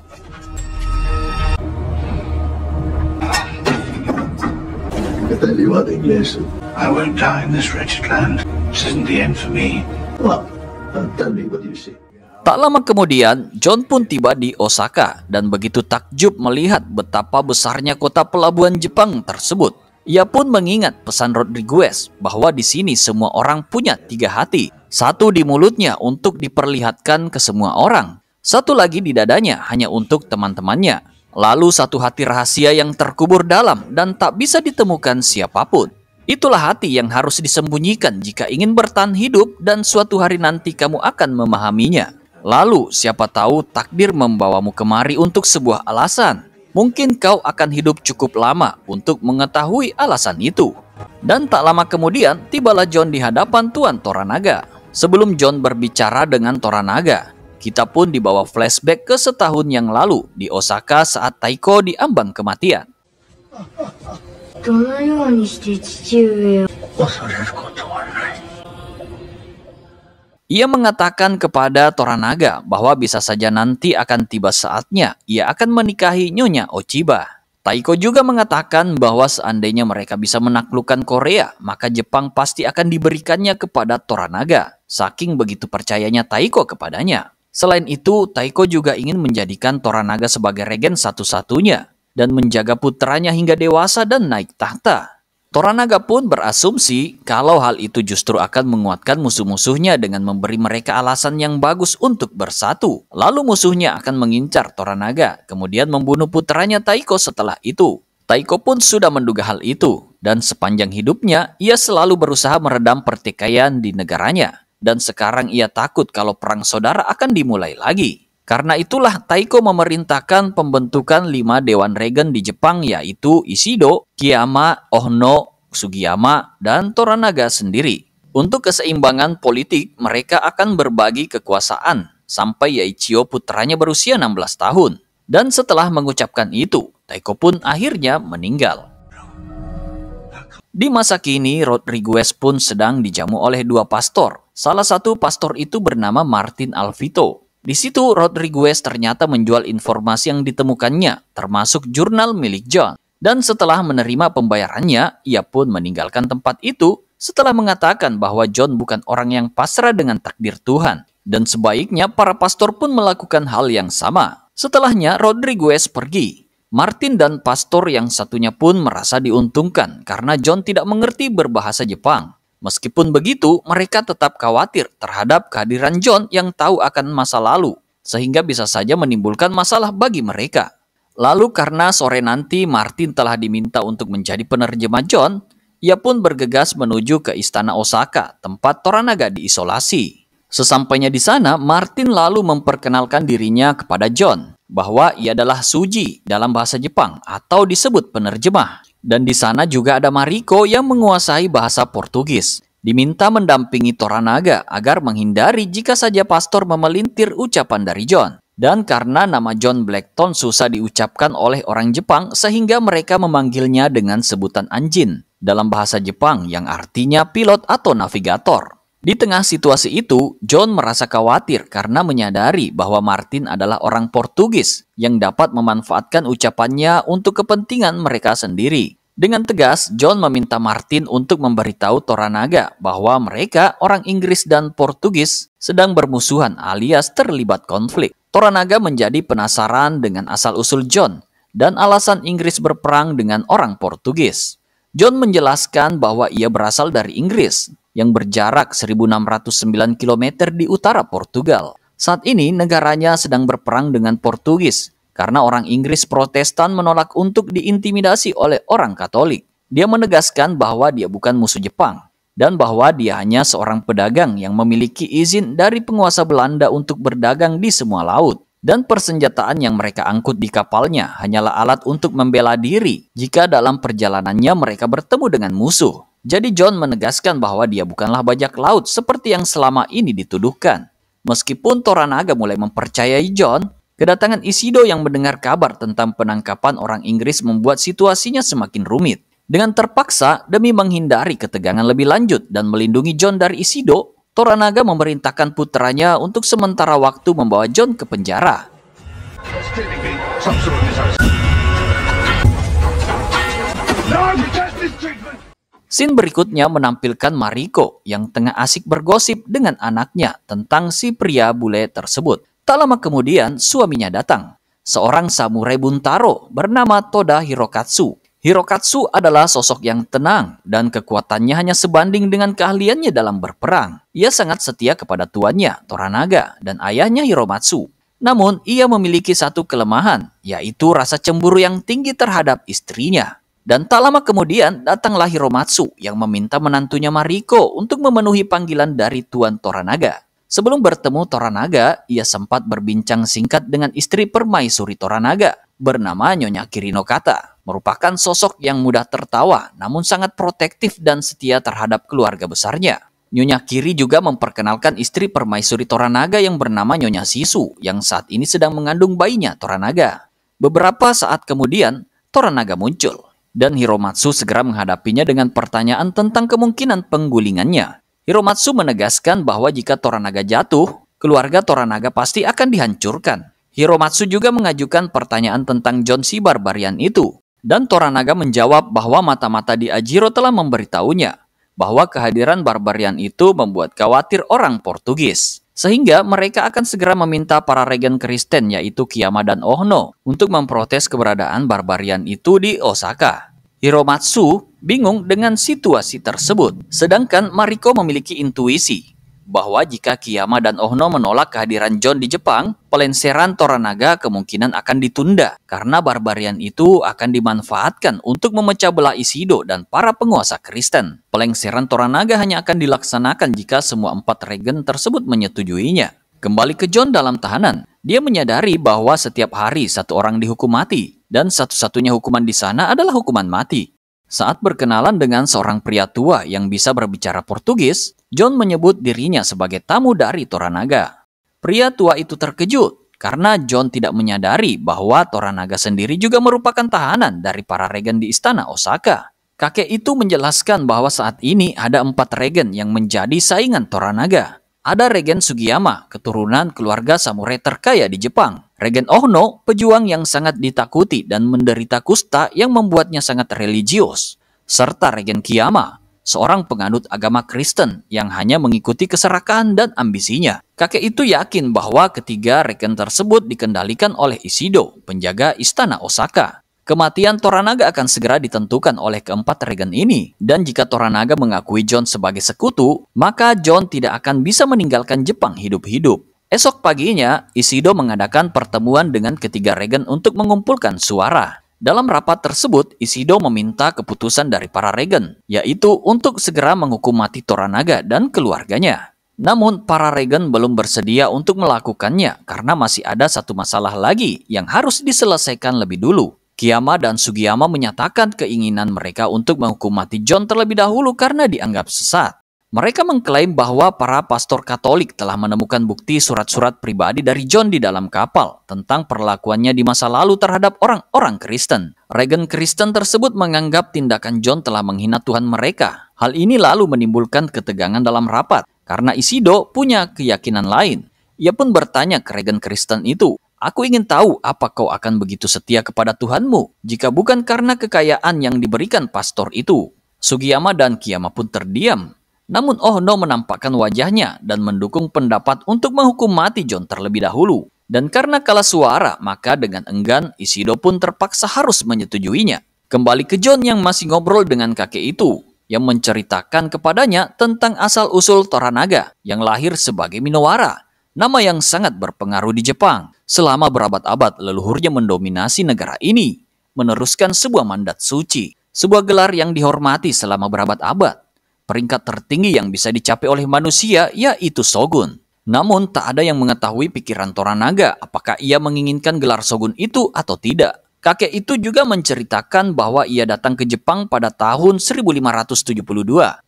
I tell you what, English, I won't die in this wretched land. This isn't the end for me. Well, uh, tell me what you see. Tak lama kemudian, John pun tiba di Osaka dan begitu takjub melihat betapa besarnya kota pelabuhan Jepang tersebut. Ia pun mengingat pesan Rodriguez bahwa di sini semua orang punya tiga hati. Satu di mulutnya untuk diperlihatkan ke semua orang. Satu lagi di dadanya hanya untuk teman-temannya. Lalu satu hati rahasia yang terkubur dalam dan tak bisa ditemukan siapapun. Itulah hati yang harus disembunyikan jika ingin bertahan hidup dan suatu hari nanti kamu akan memahaminya. Lalu siapa tahu takdir membawamu kemari untuk sebuah alasan. Mungkin kau akan hidup cukup lama untuk mengetahui alasan itu. Dan tak lama kemudian tibalah John di hadapan Tuan Toranaga. Sebelum John berbicara dengan Toranaga, kita pun dibawa flashback ke setahun yang lalu di Osaka saat Taiko diambang kematian. Ia mengatakan kepada Toranaga bahwa bisa saja nanti akan tiba saatnya ia akan menikahi Nyonya Ochiba. Taiko juga mengatakan bahwa seandainya mereka bisa menaklukkan Korea, maka Jepang pasti akan diberikannya kepada Toranaga, saking begitu percayanya Taiko kepadanya. Selain itu, Taiko juga ingin menjadikan Toranaga sebagai regen satu-satunya dan menjaga putranya hingga dewasa dan naik tahta. Toranaga pun berasumsi kalau hal itu justru akan menguatkan musuh-musuhnya dengan memberi mereka alasan yang bagus untuk bersatu. Lalu musuhnya akan mengincar Toranaga, kemudian membunuh putranya Taiko setelah itu. Taiko pun sudah menduga hal itu, dan sepanjang hidupnya ia selalu berusaha meredam pertikaian di negaranya dan sekarang ia takut kalau perang saudara akan dimulai lagi. Karena itulah Taiko memerintahkan pembentukan lima dewan regen di Jepang yaitu Isido, Kiyama, Ohno, Sugiyama, dan Toranaga sendiri. Untuk keseimbangan politik, mereka akan berbagi kekuasaan sampai Yaichio putranya berusia 16 tahun. Dan setelah mengucapkan itu, Taiko pun akhirnya meninggal. Di masa kini, Rodriguez pun sedang dijamu oleh dua pastor. Salah satu pastor itu bernama Martin Alvito. Di situ, Rodriguez ternyata menjual informasi yang ditemukannya, termasuk jurnal milik John. Dan setelah menerima pembayarannya, ia pun meninggalkan tempat itu setelah mengatakan bahwa John bukan orang yang pasrah dengan takdir Tuhan. Dan sebaiknya para pastor pun melakukan hal yang sama. Setelahnya, Rodriguez pergi Martin dan pastor yang satunya pun merasa diuntungkan karena John tidak mengerti berbahasa Jepang. Meskipun begitu, mereka tetap khawatir terhadap kehadiran John yang tahu akan masa lalu, sehingga bisa saja menimbulkan masalah bagi mereka. Lalu karena sore nanti Martin telah diminta untuk menjadi penerjemah John, ia pun bergegas menuju ke istana Osaka, tempat Toranaga diisolasi. Sesampainya di sana, Martin lalu memperkenalkan dirinya kepada John bahwa ia adalah Suji dalam bahasa Jepang atau disebut penerjemah. Dan di sana juga ada Mariko yang menguasai bahasa Portugis. Diminta mendampingi Toranaga agar menghindari jika saja pastor memelintir ucapan dari John. Dan karena nama John Blackton susah diucapkan oleh orang Jepang sehingga mereka memanggilnya dengan sebutan anjin dalam bahasa Jepang yang artinya pilot atau navigator. Di tengah situasi itu, John merasa khawatir karena menyadari bahwa Martin adalah orang Portugis yang dapat memanfaatkan ucapannya untuk kepentingan mereka sendiri. Dengan tegas, John meminta Martin untuk memberitahu Toranaga bahwa mereka orang Inggris dan Portugis sedang bermusuhan alias terlibat konflik. Toranaga menjadi penasaran dengan asal-usul John dan alasan Inggris berperang dengan orang Portugis. John menjelaskan bahwa ia berasal dari Inggris yang berjarak 1.609 km di utara Portugal. Saat ini negaranya sedang berperang dengan Portugis karena orang Inggris Protestan menolak untuk diintimidasi oleh orang Katolik. Dia menegaskan bahwa dia bukan musuh Jepang dan bahwa dia hanya seorang pedagang yang memiliki izin dari penguasa Belanda untuk berdagang di semua laut dan persenjataan yang mereka angkut di kapalnya hanyalah alat untuk membela diri jika dalam perjalanannya mereka bertemu dengan musuh. Jadi John menegaskan bahwa dia bukanlah bajak laut seperti yang selama ini dituduhkan. Meskipun Toranaga mulai mempercayai John, kedatangan Isido yang mendengar kabar tentang penangkapan orang Inggris membuat situasinya semakin rumit. Dengan terpaksa, demi menghindari ketegangan lebih lanjut dan melindungi John dari Isido, Toranaga memerintahkan putranya untuk sementara waktu membawa John ke penjara. Scene berikutnya menampilkan Mariko yang tengah asik bergosip dengan anaknya tentang si pria bule tersebut. Tak lama kemudian suaminya datang, seorang samurai buntaro bernama Toda Hirokatsu. Hirokatsu adalah sosok yang tenang dan kekuatannya hanya sebanding dengan keahliannya dalam berperang. Ia sangat setia kepada tuannya, Toranaga, dan ayahnya Hiromatsu. Namun, ia memiliki satu kelemahan, yaitu rasa cemburu yang tinggi terhadap istrinya. Dan tak lama kemudian datanglah Hiromatsu yang meminta menantunya Mariko untuk memenuhi panggilan dari Tuan Toranaga. Sebelum bertemu Toranaga, ia sempat berbincang singkat dengan istri permaisuri Toranaga bernama Nyonya Kirinokata, Merupakan sosok yang mudah tertawa namun sangat protektif dan setia terhadap keluarga besarnya. Nyonya Kiri juga memperkenalkan istri permaisuri Toranaga yang bernama Nyonya Sisu yang saat ini sedang mengandung bayinya Toranaga. Beberapa saat kemudian, Toranaga muncul dan Hiromatsu segera menghadapinya dengan pertanyaan tentang kemungkinan penggulingannya. Hiromatsu menegaskan bahwa jika Toranaga jatuh, keluarga Toranaga pasti akan dihancurkan. Hiromatsu juga mengajukan pertanyaan tentang John si barbarian itu, dan Toranaga menjawab bahwa mata-mata di Ajiro telah memberitahunya bahwa kehadiran barbarian itu membuat khawatir orang Portugis. Sehingga mereka akan segera meminta para regen Kristen yaitu Kiyama dan Ohno untuk memprotes keberadaan barbarian itu di Osaka. Hiromatsu bingung dengan situasi tersebut, sedangkan Mariko memiliki intuisi bahwa jika Kiyama dan Ohno menolak kehadiran John di Jepang, pelenseran Toranaga kemungkinan akan ditunda karena barbarian itu akan dimanfaatkan untuk memecah belah Isido dan para penguasa Kristen. Pelengseran Toranaga hanya akan dilaksanakan jika semua empat regen tersebut menyetujuinya. Kembali ke John dalam tahanan, dia menyadari bahwa setiap hari satu orang dihukum mati, dan satu-satunya hukuman di sana adalah hukuman mati. Saat berkenalan dengan seorang pria tua yang bisa berbicara Portugis, John menyebut dirinya sebagai tamu dari Toranaga. Pria tua itu terkejut karena John tidak menyadari bahwa Toranaga sendiri juga merupakan tahanan dari para regen di istana Osaka. Kakek itu menjelaskan bahwa saat ini ada empat regen yang menjadi saingan Toranaga, ada Regen Sugiyama, keturunan keluarga samurai terkaya di Jepang. Regen Ohno, pejuang yang sangat ditakuti dan menderita kusta yang membuatnya sangat religius. Serta Regen Kiyama, seorang penganut agama Kristen yang hanya mengikuti keserakahan dan ambisinya. Kakek itu yakin bahwa ketiga Regen tersebut dikendalikan oleh Isido, penjaga istana Osaka. Kematian Toranaga akan segera ditentukan oleh keempat regen ini, dan jika Toranaga mengakui John sebagai sekutu, maka John tidak akan bisa meninggalkan Jepang hidup-hidup. Esok paginya, Isido mengadakan pertemuan dengan ketiga regen untuk mengumpulkan suara. Dalam rapat tersebut, Isido meminta keputusan dari para regen, yaitu untuk segera menghukum mati Toranaga dan keluarganya. Namun, para regen belum bersedia untuk melakukannya karena masih ada satu masalah lagi yang harus diselesaikan lebih dulu. Kiyama dan Sugiyama menyatakan keinginan mereka untuk menghukum mati John terlebih dahulu karena dianggap sesat. Mereka mengklaim bahwa para pastor Katolik telah menemukan bukti surat-surat pribadi dari John di dalam kapal tentang perlakuannya di masa lalu terhadap orang-orang Kristen. Regen Kristen tersebut menganggap tindakan John telah menghina Tuhan mereka. Hal ini lalu menimbulkan ketegangan dalam rapat karena Isido punya keyakinan lain. Ia pun bertanya ke Regen Kristen itu, Aku ingin tahu apa kau akan begitu setia kepada Tuhanmu jika bukan karena kekayaan yang diberikan pastor itu. Sugiyama dan Kiyama pun terdiam. Namun Ohno menampakkan wajahnya dan mendukung pendapat untuk menghukum mati John terlebih dahulu. Dan karena kalah suara, maka dengan enggan Isido pun terpaksa harus menyetujuinya. Kembali ke John yang masih ngobrol dengan kakek itu, yang menceritakan kepadanya tentang asal-usul Toranaga yang lahir sebagai Minowara nama yang sangat berpengaruh di Jepang. Selama berabad-abad leluhurnya mendominasi negara ini, meneruskan sebuah mandat suci, sebuah gelar yang dihormati selama berabad-abad. Peringkat tertinggi yang bisa dicapai oleh manusia yaitu Shogun. Namun tak ada yang mengetahui pikiran Toranaga apakah ia menginginkan gelar Shogun itu atau tidak. Kakek itu juga menceritakan bahwa ia datang ke Jepang pada tahun 1572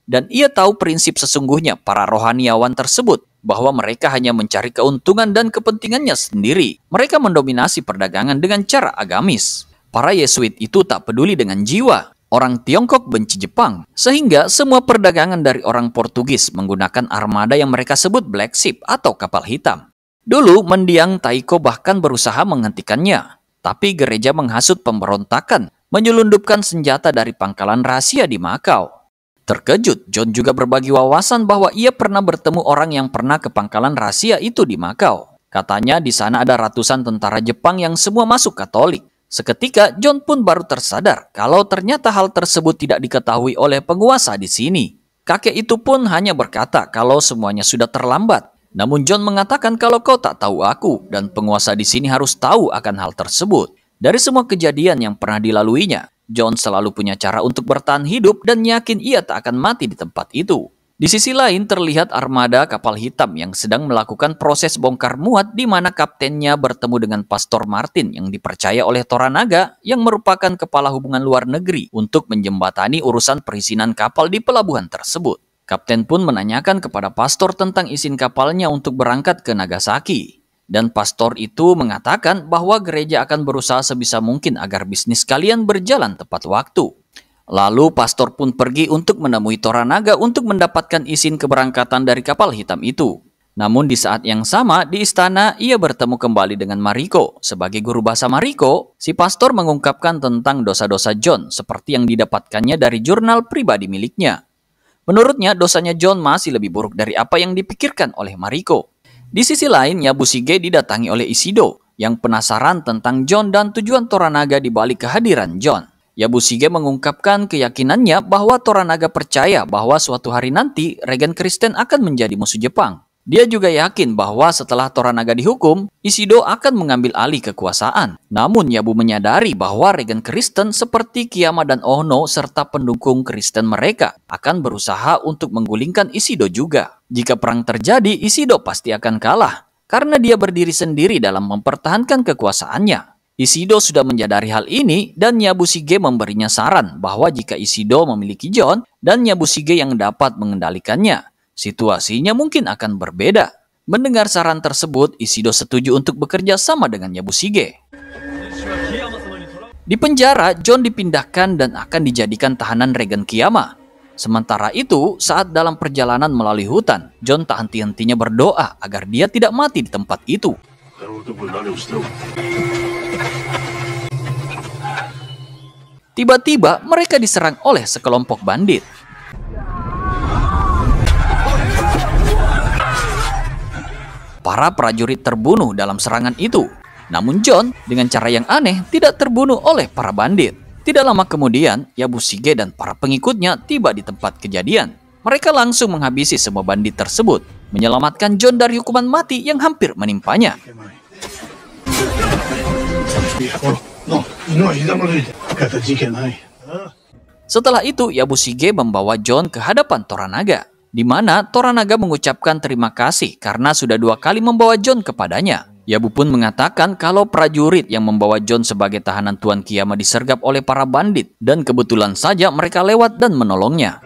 dan ia tahu prinsip sesungguhnya para rohaniawan tersebut bahwa mereka hanya mencari keuntungan dan kepentingannya sendiri. Mereka mendominasi perdagangan dengan cara agamis. Para Yesuit itu tak peduli dengan jiwa. Orang Tiongkok benci Jepang, sehingga semua perdagangan dari orang Portugis menggunakan armada yang mereka sebut Black Ship atau kapal hitam. Dulu, mendiang Taiko bahkan berusaha menghentikannya. Tapi gereja menghasut pemberontakan, menyelundupkan senjata dari pangkalan rahasia di Makau. Terkejut, John juga berbagi wawasan bahwa ia pernah bertemu orang yang pernah ke pangkalan rahasia itu di Makau. Katanya di sana ada ratusan tentara Jepang yang semua masuk Katolik. Seketika, John pun baru tersadar kalau ternyata hal tersebut tidak diketahui oleh penguasa di sini. Kakek itu pun hanya berkata kalau semuanya sudah terlambat. Namun John mengatakan kalau kau tak tahu aku dan penguasa di sini harus tahu akan hal tersebut. Dari semua kejadian yang pernah dilaluinya, John selalu punya cara untuk bertahan hidup dan yakin ia tak akan mati di tempat itu. Di sisi lain terlihat armada kapal hitam yang sedang melakukan proses bongkar muat di mana kaptennya bertemu dengan Pastor Martin yang dipercaya oleh Toranaga yang merupakan kepala hubungan luar negeri untuk menjembatani urusan perizinan kapal di pelabuhan tersebut. Kapten pun menanyakan kepada Pastor tentang izin kapalnya untuk berangkat ke Nagasaki. Dan pastor itu mengatakan bahwa gereja akan berusaha sebisa mungkin agar bisnis kalian berjalan tepat waktu. Lalu pastor pun pergi untuk menemui Toranaga untuk mendapatkan izin keberangkatan dari kapal hitam itu. Namun di saat yang sama di istana ia bertemu kembali dengan Mariko. Sebagai guru bahasa Mariko, si pastor mengungkapkan tentang dosa-dosa John seperti yang didapatkannya dari jurnal pribadi miliknya. Menurutnya dosanya John masih lebih buruk dari apa yang dipikirkan oleh Mariko. Di sisi lain, Yabushige didatangi oleh Isido yang penasaran tentang John dan tujuan Toranaga di balik kehadiran John. Yabushige mengungkapkan keyakinannya bahwa Toranaga percaya bahwa suatu hari nanti Regen Kristen akan menjadi musuh Jepang. Dia juga yakin bahwa setelah Toranaga dihukum, Isido akan mengambil alih kekuasaan. Namun Yabu menyadari bahwa Regen Kristen seperti Kiyama dan Ohno serta pendukung Kristen mereka akan berusaha untuk menggulingkan Isido juga. Jika perang terjadi, Isido pasti akan kalah karena dia berdiri sendiri dalam mempertahankan kekuasaannya. Isido sudah menyadari hal ini dan Yabushige memberinya saran bahwa jika Isido memiliki John dan Yabushige yang dapat mengendalikannya, Situasinya mungkin akan berbeda. Mendengar saran tersebut, Isido setuju untuk bekerja sama dengan Yabushige. Di penjara, John dipindahkan dan akan dijadikan tahanan Regen Kiyama. Sementara itu, saat dalam perjalanan melalui hutan, John tak henti-hentinya berdoa agar dia tidak mati di tempat itu. Tiba-tiba mereka diserang oleh sekelompok bandit. Para prajurit terbunuh dalam serangan itu. Namun John dengan cara yang aneh tidak terbunuh oleh para bandit. Tidak lama kemudian, Yabushige dan para pengikutnya tiba di tempat kejadian. Mereka langsung menghabisi semua bandit tersebut, menyelamatkan John dari hukuman mati yang hampir menimpanya. Setelah itu, Yabushige membawa John ke hadapan Toranaga di mana Toranaga mengucapkan terima kasih karena sudah dua kali membawa John kepadanya. Yabu pun mengatakan kalau prajurit yang membawa John sebagai tahanan Tuan Kiyama disergap oleh para bandit dan kebetulan saja mereka lewat dan menolongnya.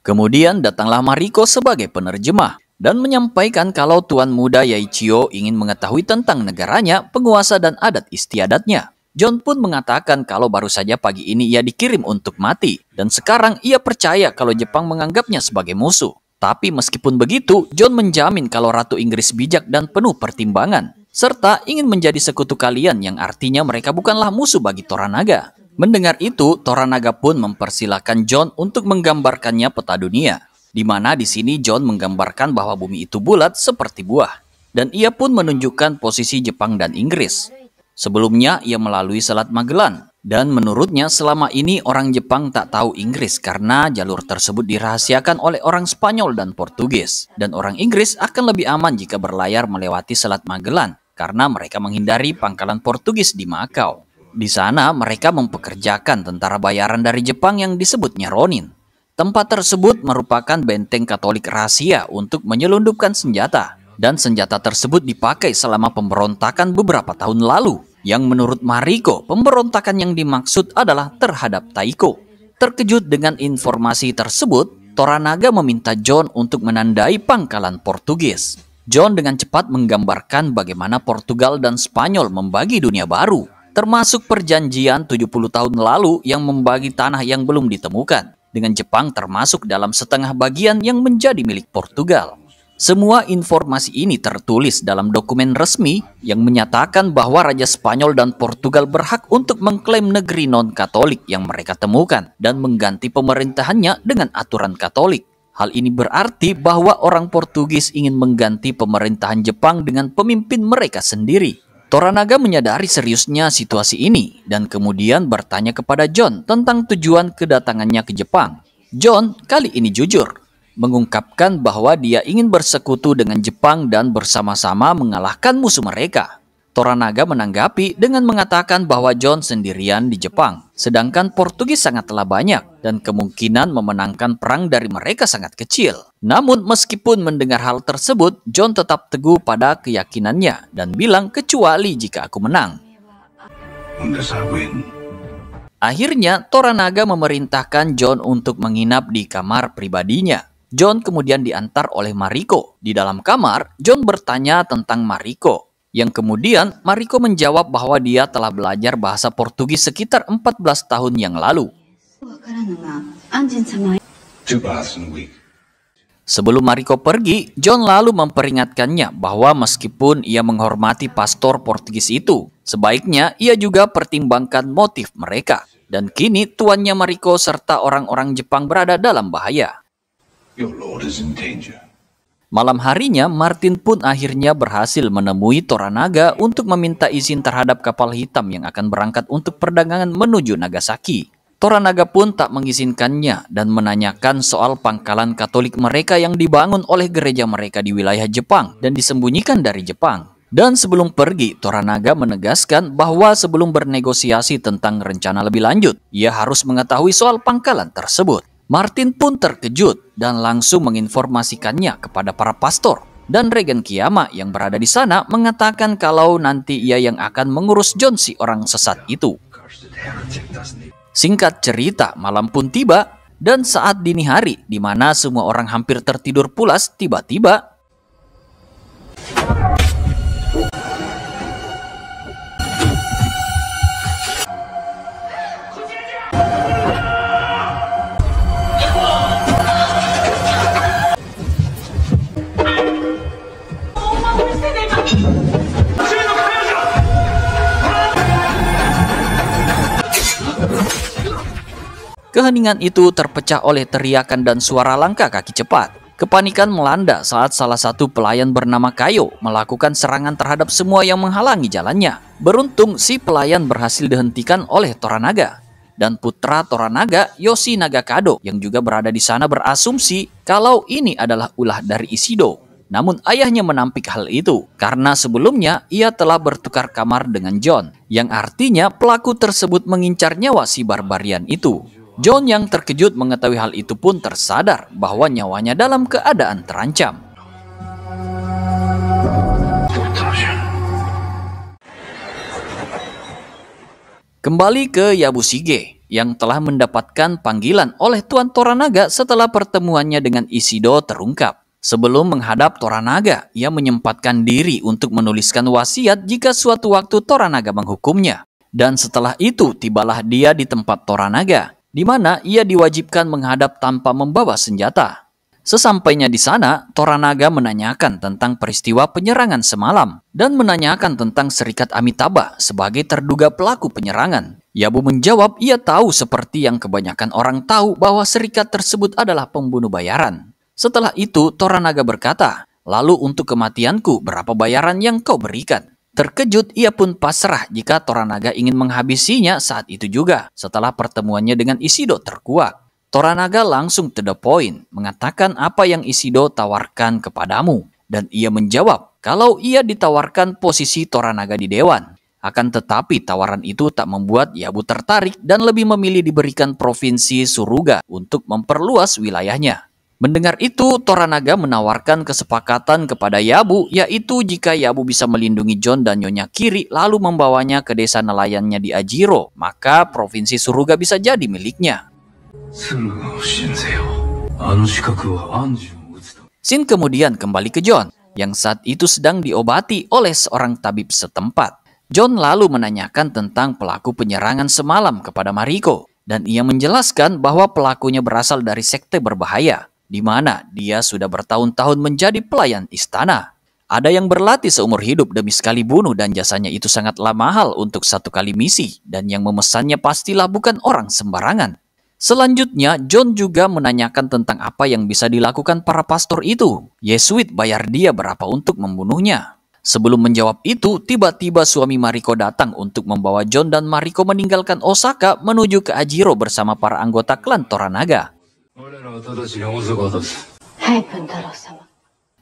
Kemudian datanglah Mariko sebagai penerjemah dan menyampaikan kalau Tuan Muda Yaichio ingin mengetahui tentang negaranya, penguasa dan adat istiadatnya. John pun mengatakan kalau baru saja pagi ini ia dikirim untuk mati, dan sekarang ia percaya kalau Jepang menganggapnya sebagai musuh. Tapi meskipun begitu, John menjamin kalau Ratu Inggris bijak dan penuh pertimbangan, serta ingin menjadi sekutu kalian yang artinya mereka bukanlah musuh bagi Toranaga. Mendengar itu, Toranaga pun mempersilahkan John untuk menggambarkannya peta dunia, di mana di sini John menggambarkan bahwa bumi itu bulat seperti buah. Dan ia pun menunjukkan posisi Jepang dan Inggris. Sebelumnya ia melalui Selat Magelan dan menurutnya selama ini orang Jepang tak tahu Inggris karena jalur tersebut dirahasiakan oleh orang Spanyol dan Portugis dan orang Inggris akan lebih aman jika berlayar melewati Selat Magelan karena mereka menghindari pangkalan Portugis di Makau. Di sana mereka mempekerjakan tentara bayaran dari Jepang yang disebutnya Ronin. Tempat tersebut merupakan benteng Katolik rahasia untuk menyelundupkan senjata dan senjata tersebut dipakai selama pemberontakan beberapa tahun lalu. Yang menurut Mariko, pemberontakan yang dimaksud adalah terhadap Taiko. Terkejut dengan informasi tersebut, Toranaga meminta John untuk menandai pangkalan Portugis. John dengan cepat menggambarkan bagaimana Portugal dan Spanyol membagi dunia baru, termasuk perjanjian 70 tahun lalu yang membagi tanah yang belum ditemukan, dengan Jepang termasuk dalam setengah bagian yang menjadi milik Portugal. Semua informasi ini tertulis dalam dokumen resmi yang menyatakan bahwa Raja Spanyol dan Portugal berhak untuk mengklaim negeri non-Katolik yang mereka temukan dan mengganti pemerintahannya dengan aturan Katolik. Hal ini berarti bahwa orang Portugis ingin mengganti pemerintahan Jepang dengan pemimpin mereka sendiri. Toranaga menyadari seriusnya situasi ini dan kemudian bertanya kepada John tentang tujuan kedatangannya ke Jepang. John kali ini jujur mengungkapkan bahwa dia ingin bersekutu dengan Jepang dan bersama-sama mengalahkan musuh mereka. Toranaga menanggapi dengan mengatakan bahwa John sendirian di Jepang, sedangkan Portugis sangatlah banyak dan kemungkinan memenangkan perang dari mereka sangat kecil. Namun meskipun mendengar hal tersebut, John tetap teguh pada keyakinannya dan bilang kecuali jika aku menang. Akhirnya, Toranaga memerintahkan John untuk menginap di kamar pribadinya. John kemudian diantar oleh Mariko. Di dalam kamar, John bertanya tentang Mariko. Yang kemudian Mariko menjawab bahwa dia telah belajar bahasa Portugis sekitar 14 tahun yang lalu. Sebelum Mariko pergi, John lalu memperingatkannya bahwa meskipun ia menghormati pastor Portugis itu, sebaiknya ia juga pertimbangkan motif mereka. Dan kini tuannya Mariko serta orang-orang Jepang berada dalam bahaya. Your Lord is in danger. Malam harinya, Martin pun akhirnya berhasil menemui Toranaga untuk meminta izin terhadap kapal hitam yang akan berangkat untuk perdagangan menuju Nagasaki. Toranaga pun tak mengizinkannya dan menanyakan soal pangkalan Katolik mereka yang dibangun oleh gereja mereka di wilayah Jepang dan disembunyikan dari Jepang. Dan sebelum pergi, Toranaga menegaskan bahwa sebelum bernegosiasi tentang rencana lebih lanjut, ia harus mengetahui soal pangkalan tersebut. Martin pun terkejut dan langsung menginformasikannya kepada para pastor. Dan Regen Kiyama yang berada di sana mengatakan kalau nanti ia yang akan mengurus John si orang sesat itu. Singkat cerita, malam pun tiba dan saat dini hari di mana semua orang hampir tertidur pulas, tiba-tiba Keheningan itu terpecah oleh teriakan dan suara langkah kaki cepat. Kepanikan melanda saat salah satu pelayan bernama Kayo melakukan serangan terhadap semua yang menghalangi jalannya. Beruntung si pelayan berhasil dihentikan oleh Toranaga. Dan putra Toranaga, Yoshi Nagakado, yang juga berada di sana berasumsi kalau ini adalah ulah dari Isido. Namun ayahnya menampik hal itu karena sebelumnya ia telah bertukar kamar dengan John, yang artinya pelaku tersebut mengincar nyawa si barbarian itu. John yang terkejut mengetahui hal itu pun tersadar bahwa nyawanya dalam keadaan terancam. Kembali ke Yabushige yang telah mendapatkan panggilan oleh Tuan Toranaga setelah pertemuannya dengan Isido terungkap. Sebelum menghadap Toranaga, ia menyempatkan diri untuk menuliskan wasiat jika suatu waktu Toranaga menghukumnya. Dan setelah itu tibalah dia di tempat Toranaga di mana ia diwajibkan menghadap tanpa membawa senjata. Sesampainya di sana, Toranaga menanyakan tentang peristiwa penyerangan semalam dan menanyakan tentang Serikat Amitabha sebagai terduga pelaku penyerangan. Yabu menjawab ia tahu seperti yang kebanyakan orang tahu bahwa serikat tersebut adalah pembunuh bayaran. Setelah itu, Toranaga berkata, Lalu untuk kematianku, berapa bayaran yang kau berikan? Terkejut, ia pun pasrah jika Toranaga ingin menghabisinya saat itu juga setelah pertemuannya dengan Isido terkuak. Toranaga langsung to the point, mengatakan apa yang Isido tawarkan kepadamu. Dan ia menjawab kalau ia ditawarkan posisi Toranaga di Dewan. Akan tetapi tawaran itu tak membuat Yabu tertarik dan lebih memilih diberikan provinsi Suruga untuk memperluas wilayahnya. Mendengar itu, Toranaga menawarkan kesepakatan kepada Yabu, yaitu jika Yabu bisa melindungi John dan Nyonya Kiri lalu membawanya ke desa nelayannya di Ajiro, maka provinsi Suruga bisa jadi miliknya. Sin kemudian kembali ke John, yang saat itu sedang diobati oleh seorang tabib setempat. John lalu menanyakan tentang pelaku penyerangan semalam kepada Mariko, dan ia menjelaskan bahwa pelakunya berasal dari sekte berbahaya di mana dia sudah bertahun-tahun menjadi pelayan istana. Ada yang berlatih seumur hidup demi sekali bunuh dan jasanya itu sangatlah mahal untuk satu kali misi dan yang memesannya pastilah bukan orang sembarangan. Selanjutnya, John juga menanyakan tentang apa yang bisa dilakukan para pastor itu. Yesuit bayar dia berapa untuk membunuhnya. Sebelum menjawab itu, tiba-tiba suami Mariko datang untuk membawa John dan Mariko meninggalkan Osaka menuju ke Ajiro bersama para anggota klan Toranaga.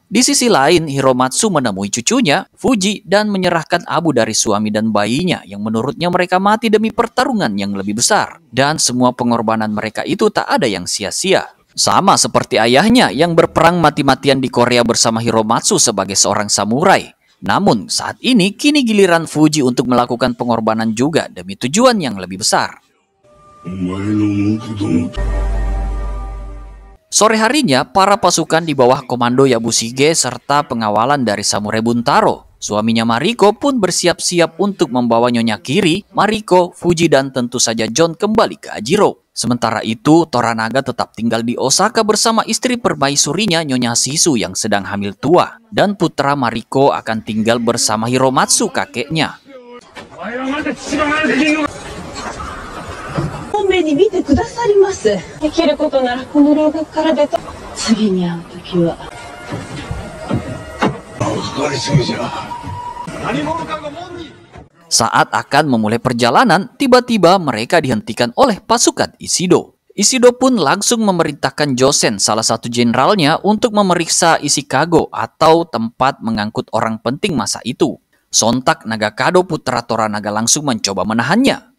Di sisi lain, Hiromatsu menemui cucunya, Fuji, dan menyerahkan Abu dari suami dan bayinya yang menurutnya mereka mati demi pertarungan yang lebih besar. Dan semua pengorbanan mereka itu tak ada yang sia-sia. Sama seperti ayahnya yang berperang mati-matian di Korea bersama Hiromatsu sebagai seorang samurai. Namun, saat ini kini giliran Fuji untuk melakukan pengorbanan juga demi tujuan yang lebih besar. Sore harinya, para pasukan di bawah komando Yabushige serta pengawalan dari Samurai Buntaro Suaminya Mariko pun bersiap-siap untuk membawa Nyonya Kiri, Mariko, Fuji dan tentu saja John kembali ke Ajiro. Sementara itu, Toranaga tetap tinggal di Osaka bersama istri permaisurinya Nyonya Sisu yang sedang hamil tua. Dan putra Mariko akan tinggal bersama Hiromatsu kakeknya saat akan memulai perjalanan, tiba-tiba mereka dihentikan oleh pasukan Isido. Isido pun langsung memerintahkan Josen, salah satu jenderalnya, untuk memeriksa isi kago atau tempat mengangkut orang penting masa itu. Sontak Nagakado Putra Toranaga langsung mencoba menahannya.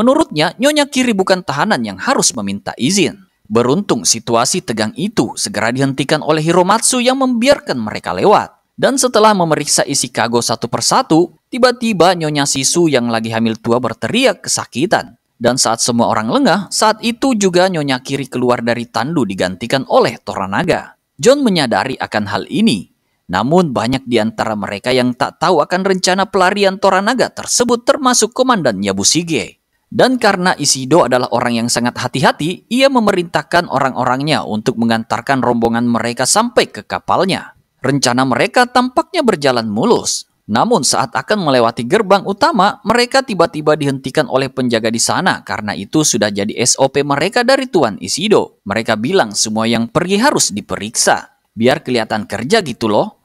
Menurutnya, Nyonya Kiri bukan tahanan yang harus meminta izin. Beruntung situasi tegang itu segera dihentikan oleh Hiromatsu yang membiarkan mereka lewat. Dan setelah memeriksa isi kago satu persatu, tiba-tiba Nyonya Sisu yang lagi hamil tua berteriak kesakitan. Dan saat semua orang lengah, saat itu juga Nyonya Kiri keluar dari tandu digantikan oleh Toranaga. John menyadari akan hal ini. Namun banyak di antara mereka yang tak tahu akan rencana pelarian Toranaga tersebut termasuk Komandan Yabusige. Dan karena Isido adalah orang yang sangat hati-hati, ia memerintahkan orang-orangnya untuk mengantarkan rombongan mereka sampai ke kapalnya. Rencana mereka tampaknya berjalan mulus. Namun saat akan melewati gerbang utama, mereka tiba-tiba dihentikan oleh penjaga di sana karena itu sudah jadi SOP mereka dari Tuan Isido. Mereka bilang semua yang pergi harus diperiksa. Biar kelihatan kerja gitu loh.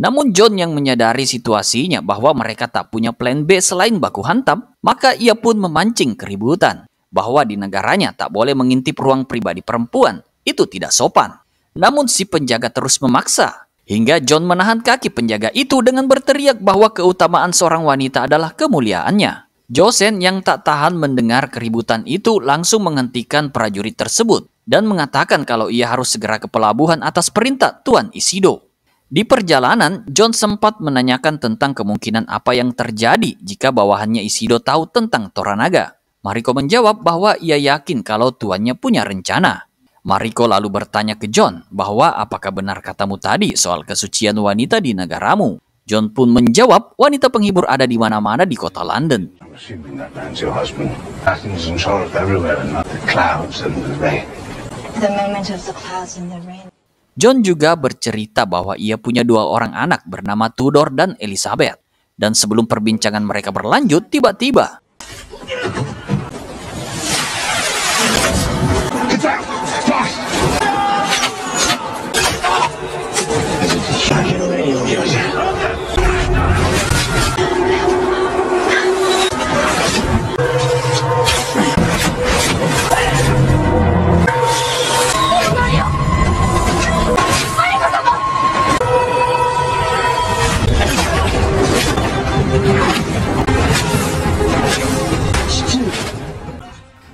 Namun John yang menyadari situasinya bahwa mereka tak punya plan B selain baku hantam, maka ia pun memancing keributan bahwa di negaranya tak boleh mengintip ruang pribadi perempuan. Itu tidak sopan. Namun si penjaga terus memaksa hingga John menahan kaki penjaga itu dengan berteriak bahwa keutamaan seorang wanita adalah kemuliaannya. Josen yang tak tahan mendengar keributan itu langsung menghentikan prajurit tersebut dan mengatakan kalau ia harus segera ke pelabuhan atas perintah Tuan Isido. Di perjalanan, John sempat menanyakan tentang kemungkinan apa yang terjadi jika bawahannya Isido tahu tentang Toranaga. Mariko menjawab bahwa ia yakin kalau tuannya punya rencana. Mariko lalu bertanya ke John bahwa apakah benar katamu tadi soal kesucian wanita di negaramu. John pun menjawab wanita penghibur ada di mana-mana di kota London. John juga bercerita bahwa ia punya dua orang anak bernama Tudor dan Elizabeth. Dan sebelum perbincangan mereka berlanjut, tiba-tiba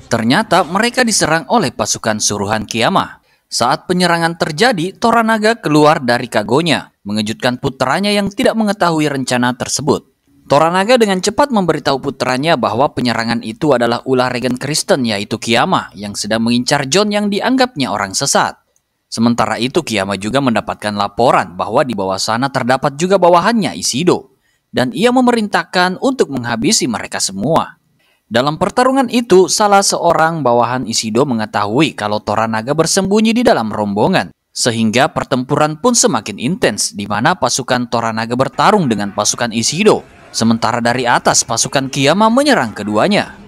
Ternyata mereka diserang oleh pasukan suruhan Kiyama. Saat penyerangan terjadi, Toranaga keluar dari kagonya, mengejutkan putranya yang tidak mengetahui rencana tersebut. Toranaga dengan cepat memberitahu putranya bahwa penyerangan itu adalah ulah Regen Kristen yaitu Kiyama yang sedang mengincar John yang dianggapnya orang sesat. Sementara itu Kiyama juga mendapatkan laporan bahwa di bawah sana terdapat juga bawahannya Isido. Dan ia memerintahkan untuk menghabisi mereka semua. Dalam pertarungan itu, salah seorang bawahan Isido mengetahui kalau Toranaga bersembunyi di dalam rombongan. Sehingga pertempuran pun semakin intens, di mana pasukan Toranaga bertarung dengan pasukan Isido. Sementara dari atas, pasukan Kiyama menyerang keduanya.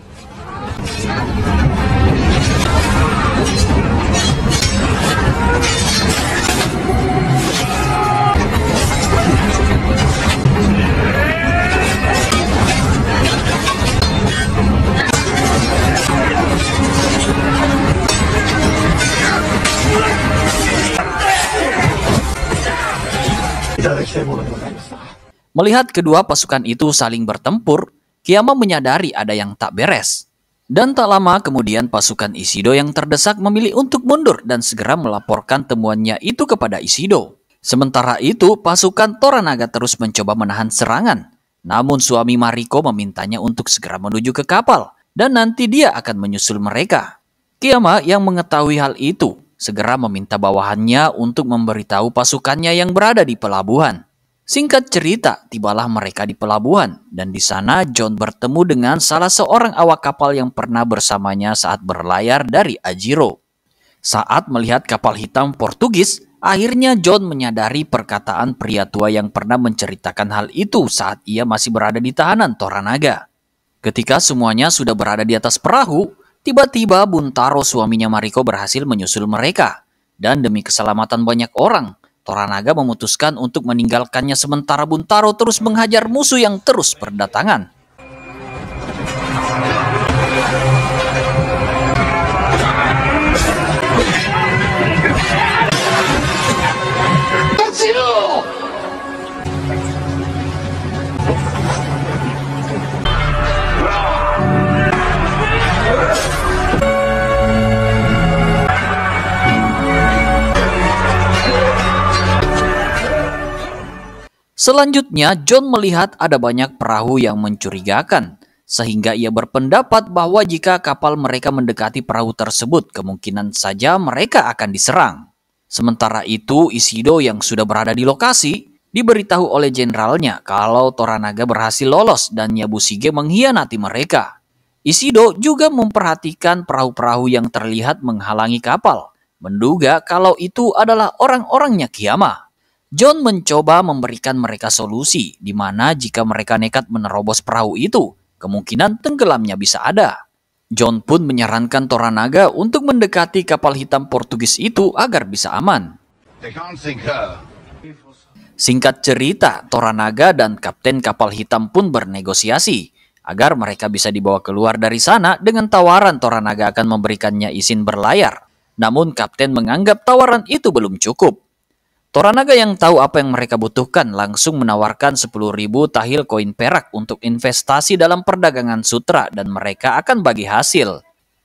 Melihat kedua pasukan itu saling bertempur, Kiyama menyadari ada yang tak beres. Dan tak lama kemudian pasukan Isido yang terdesak memilih untuk mundur dan segera melaporkan temuannya itu kepada Isido. Sementara itu, pasukan Toranaga terus mencoba menahan serangan. Namun suami Mariko memintanya untuk segera menuju ke kapal dan nanti dia akan menyusul mereka. Kiyama yang mengetahui hal itu segera meminta bawahannya untuk memberitahu pasukannya yang berada di pelabuhan. Singkat cerita, tibalah mereka di pelabuhan, dan di sana John bertemu dengan salah seorang awak kapal yang pernah bersamanya saat berlayar dari Ajiro. Saat melihat kapal hitam Portugis, akhirnya John menyadari perkataan pria tua yang pernah menceritakan hal itu saat ia masih berada di tahanan Toranaga. Ketika semuanya sudah berada di atas perahu, tiba-tiba Buntaro suaminya Mariko berhasil menyusul mereka. Dan demi keselamatan banyak orang, Toranaga memutuskan untuk meninggalkannya sementara Buntaro terus menghajar musuh yang terus berdatangan. Selanjutnya, John melihat ada banyak perahu yang mencurigakan, sehingga ia berpendapat bahwa jika kapal mereka mendekati perahu tersebut, kemungkinan saja mereka akan diserang. Sementara itu, Isido yang sudah berada di lokasi diberitahu oleh jenderalnya kalau Toranaga berhasil lolos dan Yabushige mengkhianati mereka. Isido juga memperhatikan perahu-perahu yang terlihat menghalangi kapal, menduga kalau itu adalah orang-orangnya Kiyama. John mencoba memberikan mereka solusi, di mana jika mereka nekat menerobos perahu itu, kemungkinan tenggelamnya bisa ada. John pun menyarankan Toranaga untuk mendekati kapal hitam Portugis itu agar bisa aman. Singkat cerita, Toranaga dan kapten kapal hitam pun bernegosiasi agar mereka bisa dibawa keluar dari sana dengan tawaran Toranaga akan memberikannya izin berlayar. Namun kapten menganggap tawaran itu belum cukup. Toranaga yang tahu apa yang mereka butuhkan langsung menawarkan 10.000 tahil koin perak untuk investasi dalam perdagangan sutra dan mereka akan bagi hasil.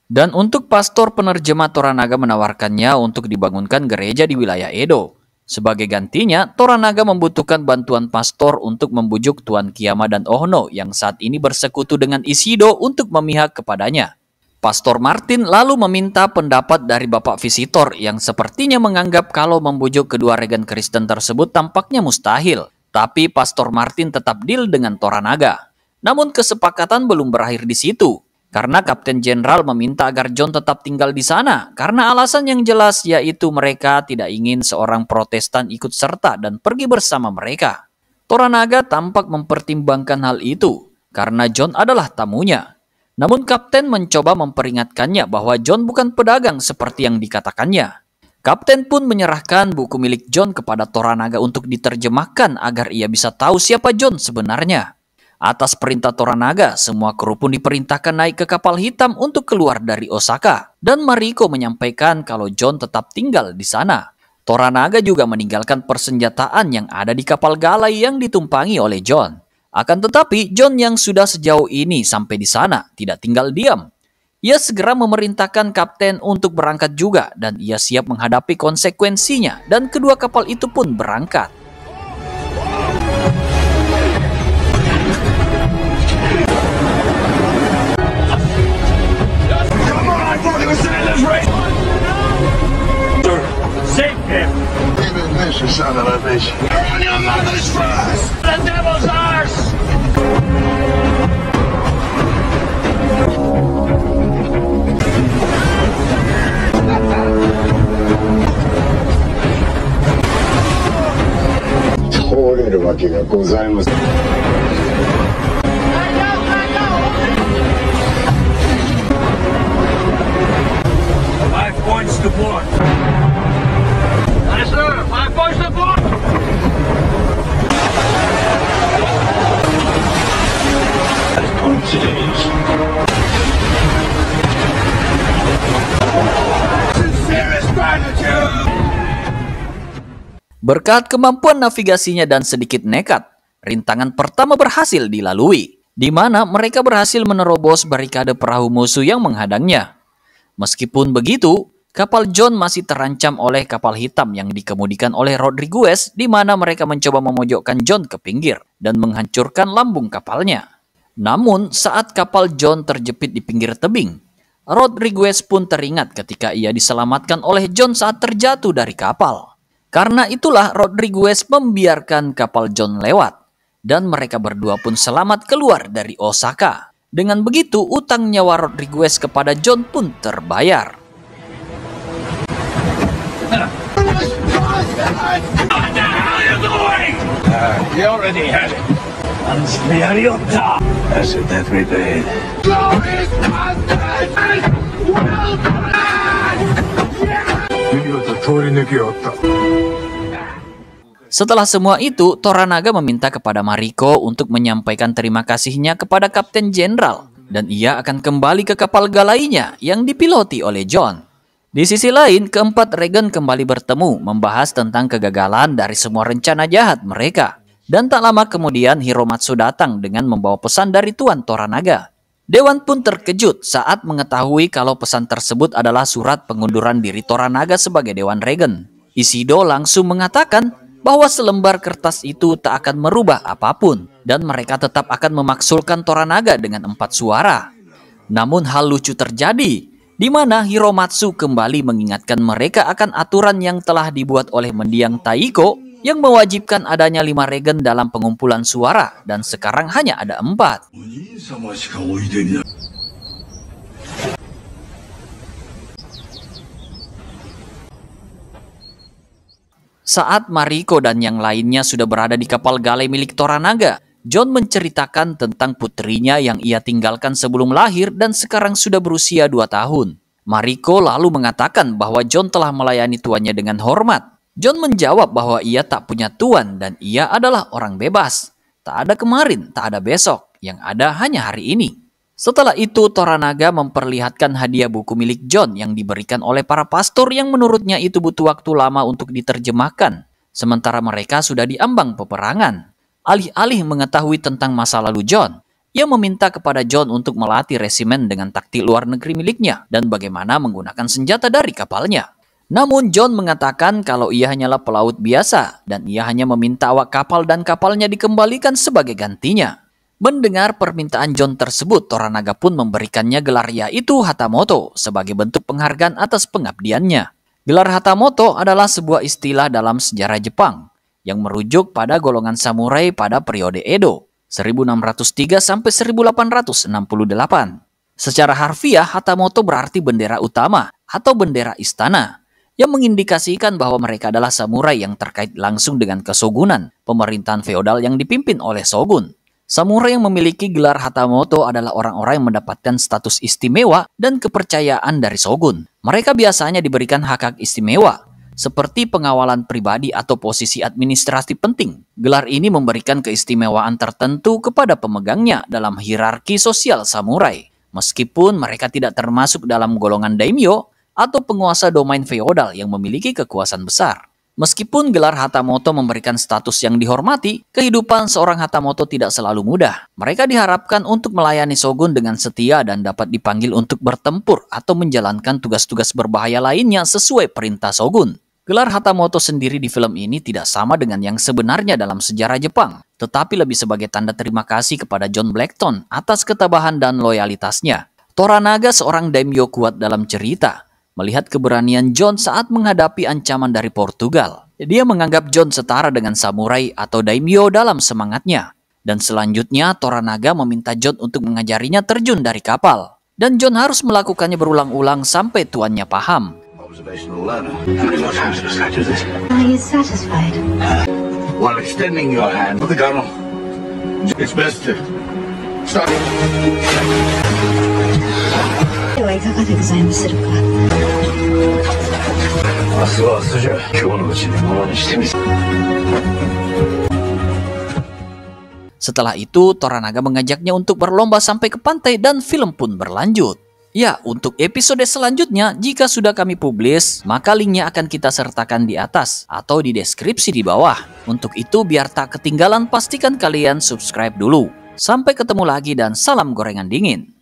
Dan untuk pastor penerjemah Toranaga menawarkannya untuk dibangunkan gereja di wilayah Edo. Sebagai gantinya, Toranaga membutuhkan bantuan pastor untuk membujuk Tuan Kiyama dan Ohno yang saat ini bersekutu dengan Isido untuk memihak kepadanya. Pastor Martin lalu meminta pendapat dari bapak visitor yang sepertinya menganggap kalau membujuk kedua regen Kristen tersebut tampaknya mustahil. Tapi Pastor Martin tetap deal dengan Toranaga. Namun kesepakatan belum berakhir di situ. Karena Kapten Jenderal meminta agar John tetap tinggal di sana karena alasan yang jelas yaitu mereka tidak ingin seorang protestan ikut serta dan pergi bersama mereka. Toranaga tampak mempertimbangkan hal itu karena John adalah tamunya. Namun kapten mencoba memperingatkannya bahwa John bukan pedagang seperti yang dikatakannya. Kapten pun menyerahkan buku milik John kepada Toranaga untuk diterjemahkan agar ia bisa tahu siapa John sebenarnya. Atas perintah Toranaga, semua kru pun diperintahkan naik ke kapal hitam untuk keluar dari Osaka. Dan Mariko menyampaikan kalau John tetap tinggal di sana. Toranaga juga meninggalkan persenjataan yang ada di kapal galai yang ditumpangi oleh John. Akan tetapi, John yang sudah sejauh ini sampai di sana tidak tinggal diam. Ia segera memerintahkan kapten untuk berangkat juga dan ia siap menghadapi konsekuensinya dan kedua kapal itu pun berangkat. Save points to one. Yes, sir. Five points to one. Berkat kemampuan navigasinya dan sedikit nekat, rintangan pertama berhasil dilalui, di mana mereka berhasil menerobos barikade perahu musuh yang menghadangnya. Meskipun begitu, kapal John masih terancam oleh kapal hitam yang dikemudikan oleh Rodriguez di mana mereka mencoba memojokkan John ke pinggir dan menghancurkan lambung kapalnya. Namun, saat kapal John terjepit di pinggir tebing, Rodriguez pun teringat ketika ia diselamatkan oleh John saat terjatuh dari kapal. Karena itulah Rodriguez membiarkan kapal John lewat dan mereka berdua pun selamat keluar dari Osaka. Dengan begitu, utang nyawa Rodriguez kepada John pun terbayar. Uh, setelah semua itu, Toranaga meminta kepada Mariko untuk menyampaikan terima kasihnya kepada Kapten Jenderal dan ia akan kembali ke kapal galainya yang dipiloti oleh John. Di sisi lain, keempat Regan kembali bertemu membahas tentang kegagalan dari semua rencana jahat mereka. Dan tak lama kemudian Hiromatsu datang dengan membawa pesan dari Tuan Toranaga. Dewan pun terkejut saat mengetahui kalau pesan tersebut adalah surat pengunduran diri Toranaga sebagai Dewan Regen. Isido langsung mengatakan bahwa selembar kertas itu tak akan merubah apapun dan mereka tetap akan memaksulkan Toranaga dengan empat suara. Namun hal lucu terjadi di mana Hiromatsu kembali mengingatkan mereka akan aturan yang telah dibuat oleh mendiang Taiko yang mewajibkan adanya lima regen dalam pengumpulan suara dan sekarang hanya ada empat. Saat Mariko dan yang lainnya sudah berada di kapal galai milik Toranaga, John menceritakan tentang putrinya yang ia tinggalkan sebelum lahir dan sekarang sudah berusia dua tahun. Mariko lalu mengatakan bahwa John telah melayani tuannya dengan hormat John menjawab bahwa ia tak punya tuan dan ia adalah orang bebas. Tak ada kemarin, tak ada besok, yang ada hanya hari ini. Setelah itu, Toranaga memperlihatkan hadiah buku milik John yang diberikan oleh para pastor yang menurutnya itu butuh waktu lama untuk diterjemahkan, sementara mereka sudah diambang peperangan. Alih-alih mengetahui tentang masa lalu John, ia meminta kepada John untuk melatih resimen dengan taktik luar negeri miliknya dan bagaimana menggunakan senjata dari kapalnya. Namun John mengatakan kalau ia hanyalah pelaut biasa dan ia hanya meminta awak kapal dan kapalnya dikembalikan sebagai gantinya. Mendengar permintaan John tersebut, Toranaga pun memberikannya gelar yaitu Hatamoto sebagai bentuk penghargaan atas pengabdiannya. Gelar Hatamoto adalah sebuah istilah dalam sejarah Jepang yang merujuk pada golongan samurai pada periode Edo 1603 1868. Secara harfiah, Hatamoto berarti bendera utama atau bendera istana yang mengindikasikan bahwa mereka adalah samurai yang terkait langsung dengan kesogunan, pemerintahan feodal yang dipimpin oleh shogun. Samurai yang memiliki gelar Hatamoto adalah orang-orang yang mendapatkan status istimewa dan kepercayaan dari shogun. Mereka biasanya diberikan hak-hak istimewa, seperti pengawalan pribadi atau posisi administrasi penting. Gelar ini memberikan keistimewaan tertentu kepada pemegangnya dalam hierarki sosial samurai. Meskipun mereka tidak termasuk dalam golongan daimyo, atau penguasa domain feodal yang memiliki kekuasaan besar. Meskipun gelar Hatamoto memberikan status yang dihormati, kehidupan seorang Hatamoto tidak selalu mudah. Mereka diharapkan untuk melayani Shogun dengan setia dan dapat dipanggil untuk bertempur atau menjalankan tugas-tugas berbahaya lainnya sesuai perintah Shogun. Gelar Hatamoto sendiri di film ini tidak sama dengan yang sebenarnya dalam sejarah Jepang, tetapi lebih sebagai tanda terima kasih kepada John Blackton atas ketabahan dan loyalitasnya. Toranaga seorang daimyo kuat dalam cerita, melihat keberanian John saat menghadapi ancaman dari Portugal. Dia menganggap John setara dengan samurai atau daimyo dalam semangatnya. Dan selanjutnya Toranaga meminta John untuk mengajarinya terjun dari kapal. Dan John harus melakukannya berulang-ulang sampai tuannya paham. Setelah itu, Toranaga mengajaknya untuk berlomba sampai ke pantai dan film pun berlanjut. Ya, untuk episode selanjutnya, jika sudah kami publis, maka linknya akan kita sertakan di atas atau di deskripsi di bawah. Untuk itu, biar tak ketinggalan, pastikan kalian subscribe dulu. Sampai ketemu lagi dan salam gorengan dingin.